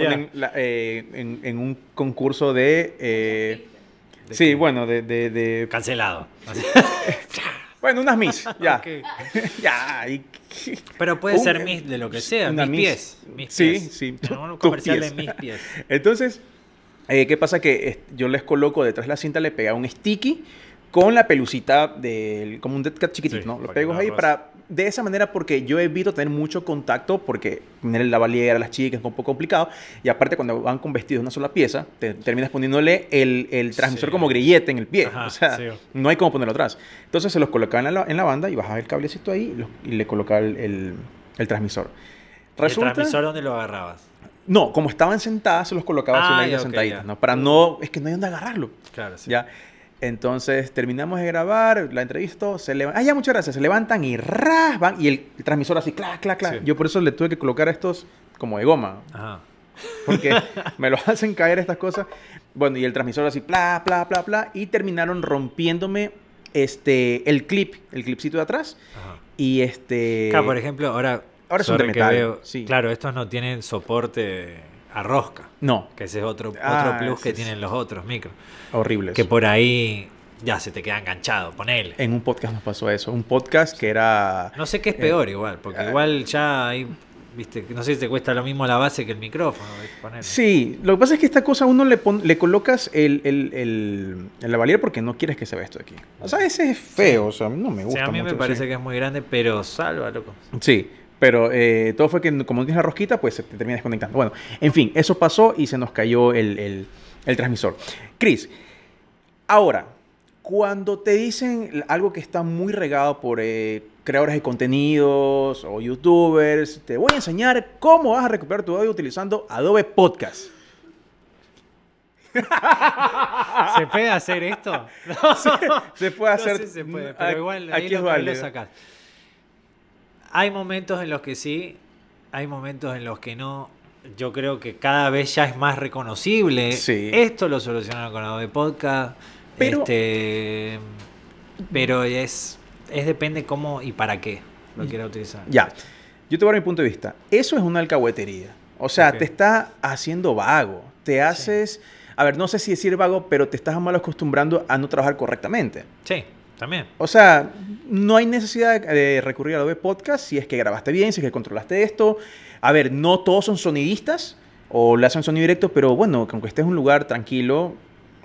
Speaker 1: eh, en, un concurso de... Eh, sí, bueno, de, Cancelado.
Speaker 2: bueno, unas miss ya. ya Pero puede ser mis de lo que sea, mis, pies, mis pies. Sí, sí. comercial de mis pies.
Speaker 1: Entonces... Eh, ¿Qué pasa? Que yo les coloco detrás de la cinta, le pega un sticky con la pelucita del, como un dead cat chiquitito, ¿no? Lo pego ahí para, de esa manera, porque yo evito tener mucho contacto, porque tener la a las chicas, es un poco complicado, y aparte cuando van con vestidos en una sola pieza, te, terminas poniéndole el, el transmisor como grillete en el pie, o sea, no hay como ponerlo atrás. Entonces se los colocaba en la, banda y bajaba el cablecito ahí y, le colocaba el, el, transmisor.
Speaker 2: ¿El transmisor dónde lo agarrabas?
Speaker 1: No, como estaban sentadas, se los colocaba ah, así sentaditas, ¿no? Para no... Es que no hay dónde agarrarlo. Claro, sí. ¿Ya? Entonces terminamos de grabar, la entrevista, se levantan. Ah, ya, muchas gracias. Se levantan y rasban Y el, transmisor así, clac, clac, clac. Yo por eso le tuve que colocar estos como de goma. Ajá. Porque me los hacen caer estas cosas. Bueno, y el transmisor así, pla, pla, pla, pla. Y terminaron rompiéndome este, el clip, el clipcito de atrás. Y este. Claro, por ejemplo, ahora Ahora son de
Speaker 2: sí. Claro, estos no tienen soporte a rosca. No. Que ese es otro, ah, otro plus que tienen los otros micros. Horribles.
Speaker 1: Que por ahí
Speaker 2: ya se te queda enganchado,
Speaker 1: ponele. En un podcast nos pasó eso. Un podcast que era.
Speaker 2: No sé qué es peor, eh, igual, porque ah, igual ya hay. Viste, no sé si te cuesta lo mismo la base que el micrófono.
Speaker 1: Sí, lo que pasa es que esta cosa uno le, le colocas el, el, el, porque no quieres que se vea esto aquí. O sea, ese es feo, o sea, no me gusta. a mí me parece
Speaker 2: que es muy grande, pero salva, loco.
Speaker 1: Sí, pero eh, todo fue que como no tienes la rosquita, pues te terminas desconectando. Bueno, en fin, eso pasó y se nos cayó el, transmisor. Chris, ahora, cuando te dicen algo que está muy regado por eh, creadores de contenidos o youtubers, te voy a enseñar cómo vas a recuperar tu audio utilizando Adobe Podcast.
Speaker 2: ¿Se puede hacer esto? Se, puede hacer. se puede, pero igual ahí aquí lo, es válido. Lo hay momentos en los que sí, hay momentos en los que no. Yo creo que cada vez ya es más reconocible. Sí. Esto lo solucionaron con la de podcast. Pero, este, pero es, es depende cómo y para qué lo mm. quiera utilizar. Ya.
Speaker 1: Yo te voy a mi punto de vista. Eso es una alcahuetería. O sea, te está haciendo vago. Te haces. A ver, no sé si decir vago, pero te estás mal acostumbrando a no trabajar correctamente.
Speaker 2: Sí. También.
Speaker 1: O sea, no hay necesidad de, recurrir a de Podcast si es que grabaste bien, si es que controlaste esto. A ver, no todos son sonidistas o le hacen sonido directo, pero bueno, aunque estés en un lugar tranquilo,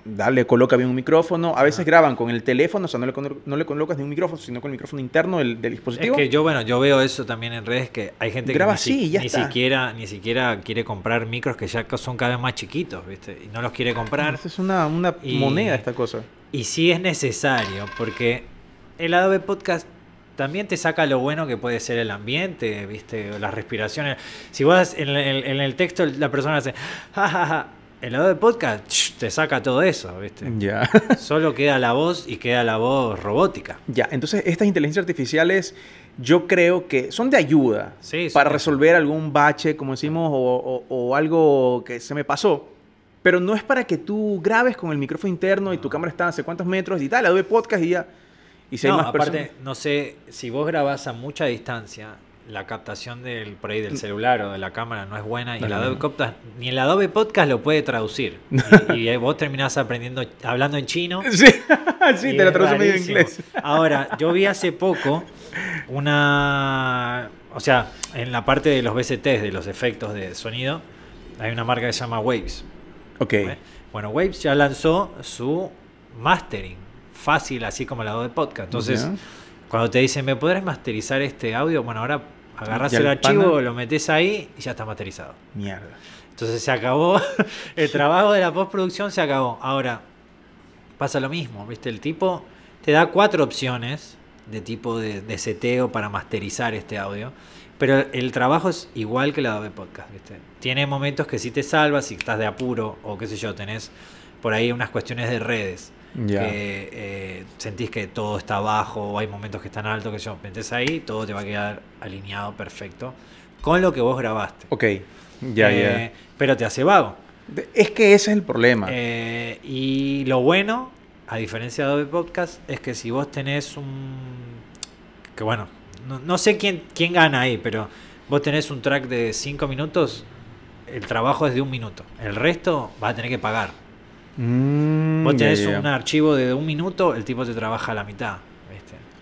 Speaker 1: dale, coloca bien un micrófono. A veces graban con el teléfono, o sea, no le, no le colocas ni un micrófono, sino con el micrófono interno del,
Speaker 2: dispositivo. Es que yo, bueno, yo veo eso también en redes, que hay gente que ni, así, siquiera ni siquiera quiere comprar micros que ya son cada vez más chiquitos, ¿viste? Y no los quiere comprar. Es una, moneda esta cosa. Y sí es necesario, porque el Adobe Podcast también te saca lo bueno que puede ser el ambiente, ¿viste? las respiraciones. Si vas en el, texto, la persona hace, jajaja, El Adobe Podcast te saca todo eso, ¿viste? Ya. Solo queda la voz y queda la voz robótica. Ya, entonces estas inteligencias artificiales
Speaker 1: yo creo que son de ayuda para resolver algún bache, como decimos, o algo que se me pasó. Pero no es para que tú grabes con el micrófono interno y tu cámara está hace cuántos metros y tal, Adobe Podcast y ya.
Speaker 2: Y si más aparte, no sé, si vos grabás a mucha distancia, la captación del por del mm. celular o de la cámara no es buena y la Adobe Podcast, ni el Adobe Podcast lo puede traducir. y, eh, vos terminás aprendiendo hablando en chino. Sí, te lo traduce medio en inglés. Ahora, yo vi hace poco una o sea, en la parte de los BCTs, de los efectos de sonido, hay una marca que se llama Waves. ¿Eh? Bueno, Waves ya lanzó su mastering, fácil, así como la de podcast. Entonces, cuando te dicen, ¿me podrás masterizar este audio? Bueno, ahora agarras el, archivo, lo metes ahí y ya está masterizado. Mierda. Entonces se acabó, el trabajo de la postproducción se acabó. Ahora, pasa lo mismo, ¿viste? El tipo te da cuatro opciones de tipo de, de seteo para masterizar este audio. Pero el trabajo es igual que la Adobe Podcast, ¿viste? Tiene momentos que sí te salvas, si estás de apuro o qué sé yo, tenés por ahí unas cuestiones de redes. Eh, sentís que todo está bajo o hay momentos que están altos, que yo metes ahí, todo te va a quedar alineado perfecto con lo que vos grabaste. Ok, ya, ya eh, Pero te hace vago. Es que ese es el problema. Eh, y lo bueno, a diferencia de Adobe Podcast, es que si vos tenés un. Que bueno, no, sé quién, quién gana ahí, pero vos tenés un track de 5 minutos, el trabajo es de un minuto. El resto vas a tener que pagar. Mm, vos tenés un archivo de un minuto, el tipo te trabaja la mitad.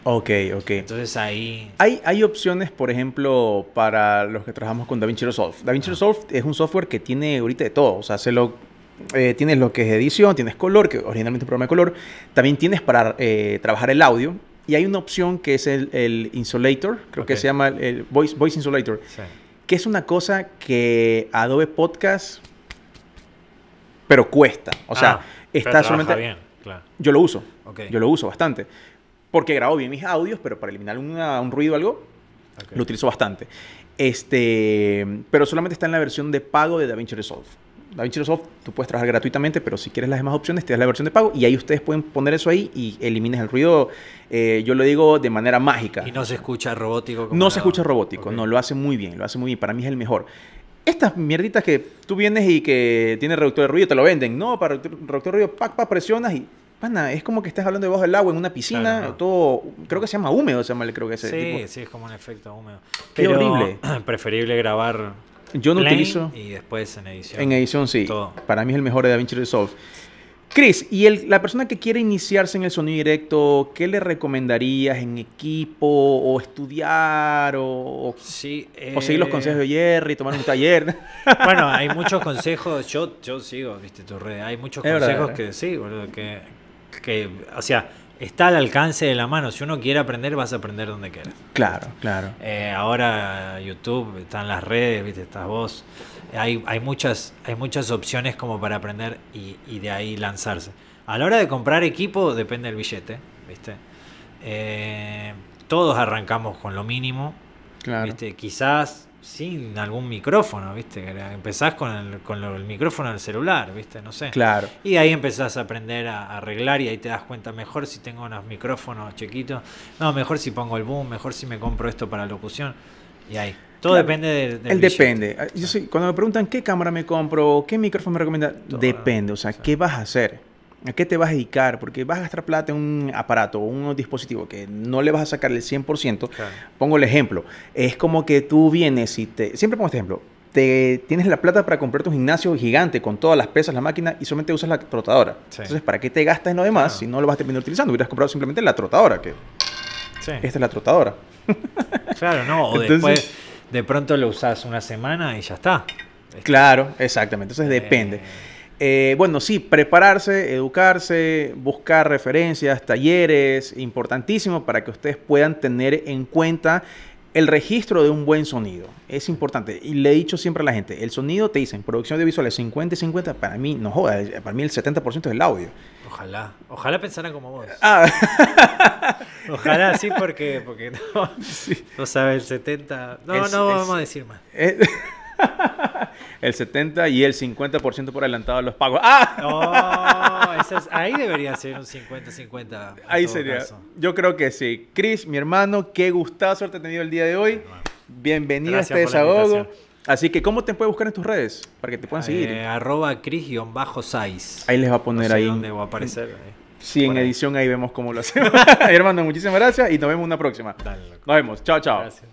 Speaker 1: Ok, ok. Entonces ahí... Hay, hay opciones, por ejemplo, para los que trabajamos con DaVinci Resolve. DaVinci Resolve es un software que tiene ahorita de todo. O sea, se lo eh, tienes lo que es edición, tienes color, que originalmente es un programa de color. También tienes para eh, trabajar el audio y hay una opción que es el, insulator, creo que se llama el voice, voice insulator, que es una cosa que Adobe Podcast, pero cuesta. O sea, ah, está solamente... Yo lo uso. Yo lo uso bastante. Porque grabo bien mis audios, pero para eliminar un ah, ruido o algo, lo utilizo bastante. Este, pero solamente está en la versión de pago de DaVinci Resolve. DaVinci Resolve tú puedes trabajar gratuitamente, pero si quieres las demás opciones, te das la versión de pago y ahí ustedes pueden poner eso ahí y elimines el ruido. Eh, yo lo digo de manera mágica. Y no se escucha robótico. no se escucha robótico, no, lo hace muy bien, lo hace muy bien. Para mí es el mejor. Estas mierditas que tú vienes y que tiene reductor de ruido, te lo venden. No, para reductor de ruido, pac, pac, presionas y Pana, es como que estás hablando debajo del agua en una piscina, todo, creo que se llama húmedo, se llama, creo que ese tipo.
Speaker 2: sí, es como un efecto húmedo.
Speaker 1: Qué horrible.
Speaker 2: Preferible grabar yo no utilizo. Y después en edición. En edición,
Speaker 1: sí. Para mí es el mejor de DaVinci Resolve. Chris, y la persona que quiere iniciarse en el sonido directo, ¿qué le recomendarías en equipo o estudiar o, o seguir los eh, consejos de Jerry, tomar un taller?
Speaker 2: bueno, hay muchos consejos, yo, sigo, viste, tu red, hay muchos consejos ¿eh? que sí, boludo, que, que, o sea, está al alcance de la mano. Si uno quiere aprender, vas a aprender donde quieras.
Speaker 1: Claro, claro.
Speaker 2: Eh, ahora YouTube, están las redes, viste, estás vos. Hay, hay, muchas, hay muchas opciones como para aprender y, de ahí lanzarse. A la hora de comprar equipo, depende del billete, viste. Eh, todos arrancamos con lo mínimo. Claro. ¿viste? Quizás sin algún micrófono, ¿viste? Empezás con, el, con el micrófono del celular, ¿viste? No sé. Claro. Y ahí empezás a aprender a, arreglar y ahí te das cuenta mejor si tengo unos micrófonos chiquitos, no, mejor si pongo el boom, mejor si me compro esto para locución. Y ahí. Todo depende del. él depende.
Speaker 1: Ah, yo ah. cuando me preguntan qué cámara me compro, qué micrófono me recomienda, depende. O sea, ¿qué vas a hacer? ¿A qué te vas a dedicar? Porque vas a gastar plata en un aparato un dispositivo que no le vas a sacar el 100%. Pongo el ejemplo. Es como que tú vienes y te... Siempre pongo este ejemplo. Te, tienes la plata para comprarte un gimnasio gigante con todas las pesas, la máquina y solamente usas la trotadora. Entonces, ¿para qué te gastas en lo demás si no lo vas a terminar utilizando? Hubieras comprado simplemente la trotadora, que sí. esta es la trotadora.
Speaker 2: Claro, no, o después de pronto lo usas una semana y ya está.
Speaker 1: Claro, exactamente. Entonces eh. depende. Eh, bueno, sí, prepararse, educarse, buscar referencias, talleres, importantísimo para que ustedes puedan tener en cuenta el registro de un buen sonido. Es importante. Y le he dicho siempre a la gente, el sonido te dicen, producción de visuales 50 y 50, para mí no joda, para mí el 70% es el audio.
Speaker 2: Ojalá, ojalá pensaran como vos. Ah. Ojalá, sí, porque, porque no, no el 70. No, no vamos a decir más.
Speaker 1: el 70 y el 50% por adelantado a los pagos.
Speaker 2: ¡Ah! Oh, ahí debería ser un 50-50. Ahí sería.
Speaker 1: Yo creo que sí. Chris, mi hermano, qué gustazo haberte tenido el día de hoy. Bienvenido a este desahogo. Así que, ¿cómo te puede buscar en tus redes? Para que te puedan eh, seguir. arroba Cris-6. Ahí les va a poner ahí. dónde va a aparecer. Eh. en edición ahí. vemos cómo lo hacemos. hermano, muchísimas gracias y nos vemos una próxima. nos vemos. Chao, chao.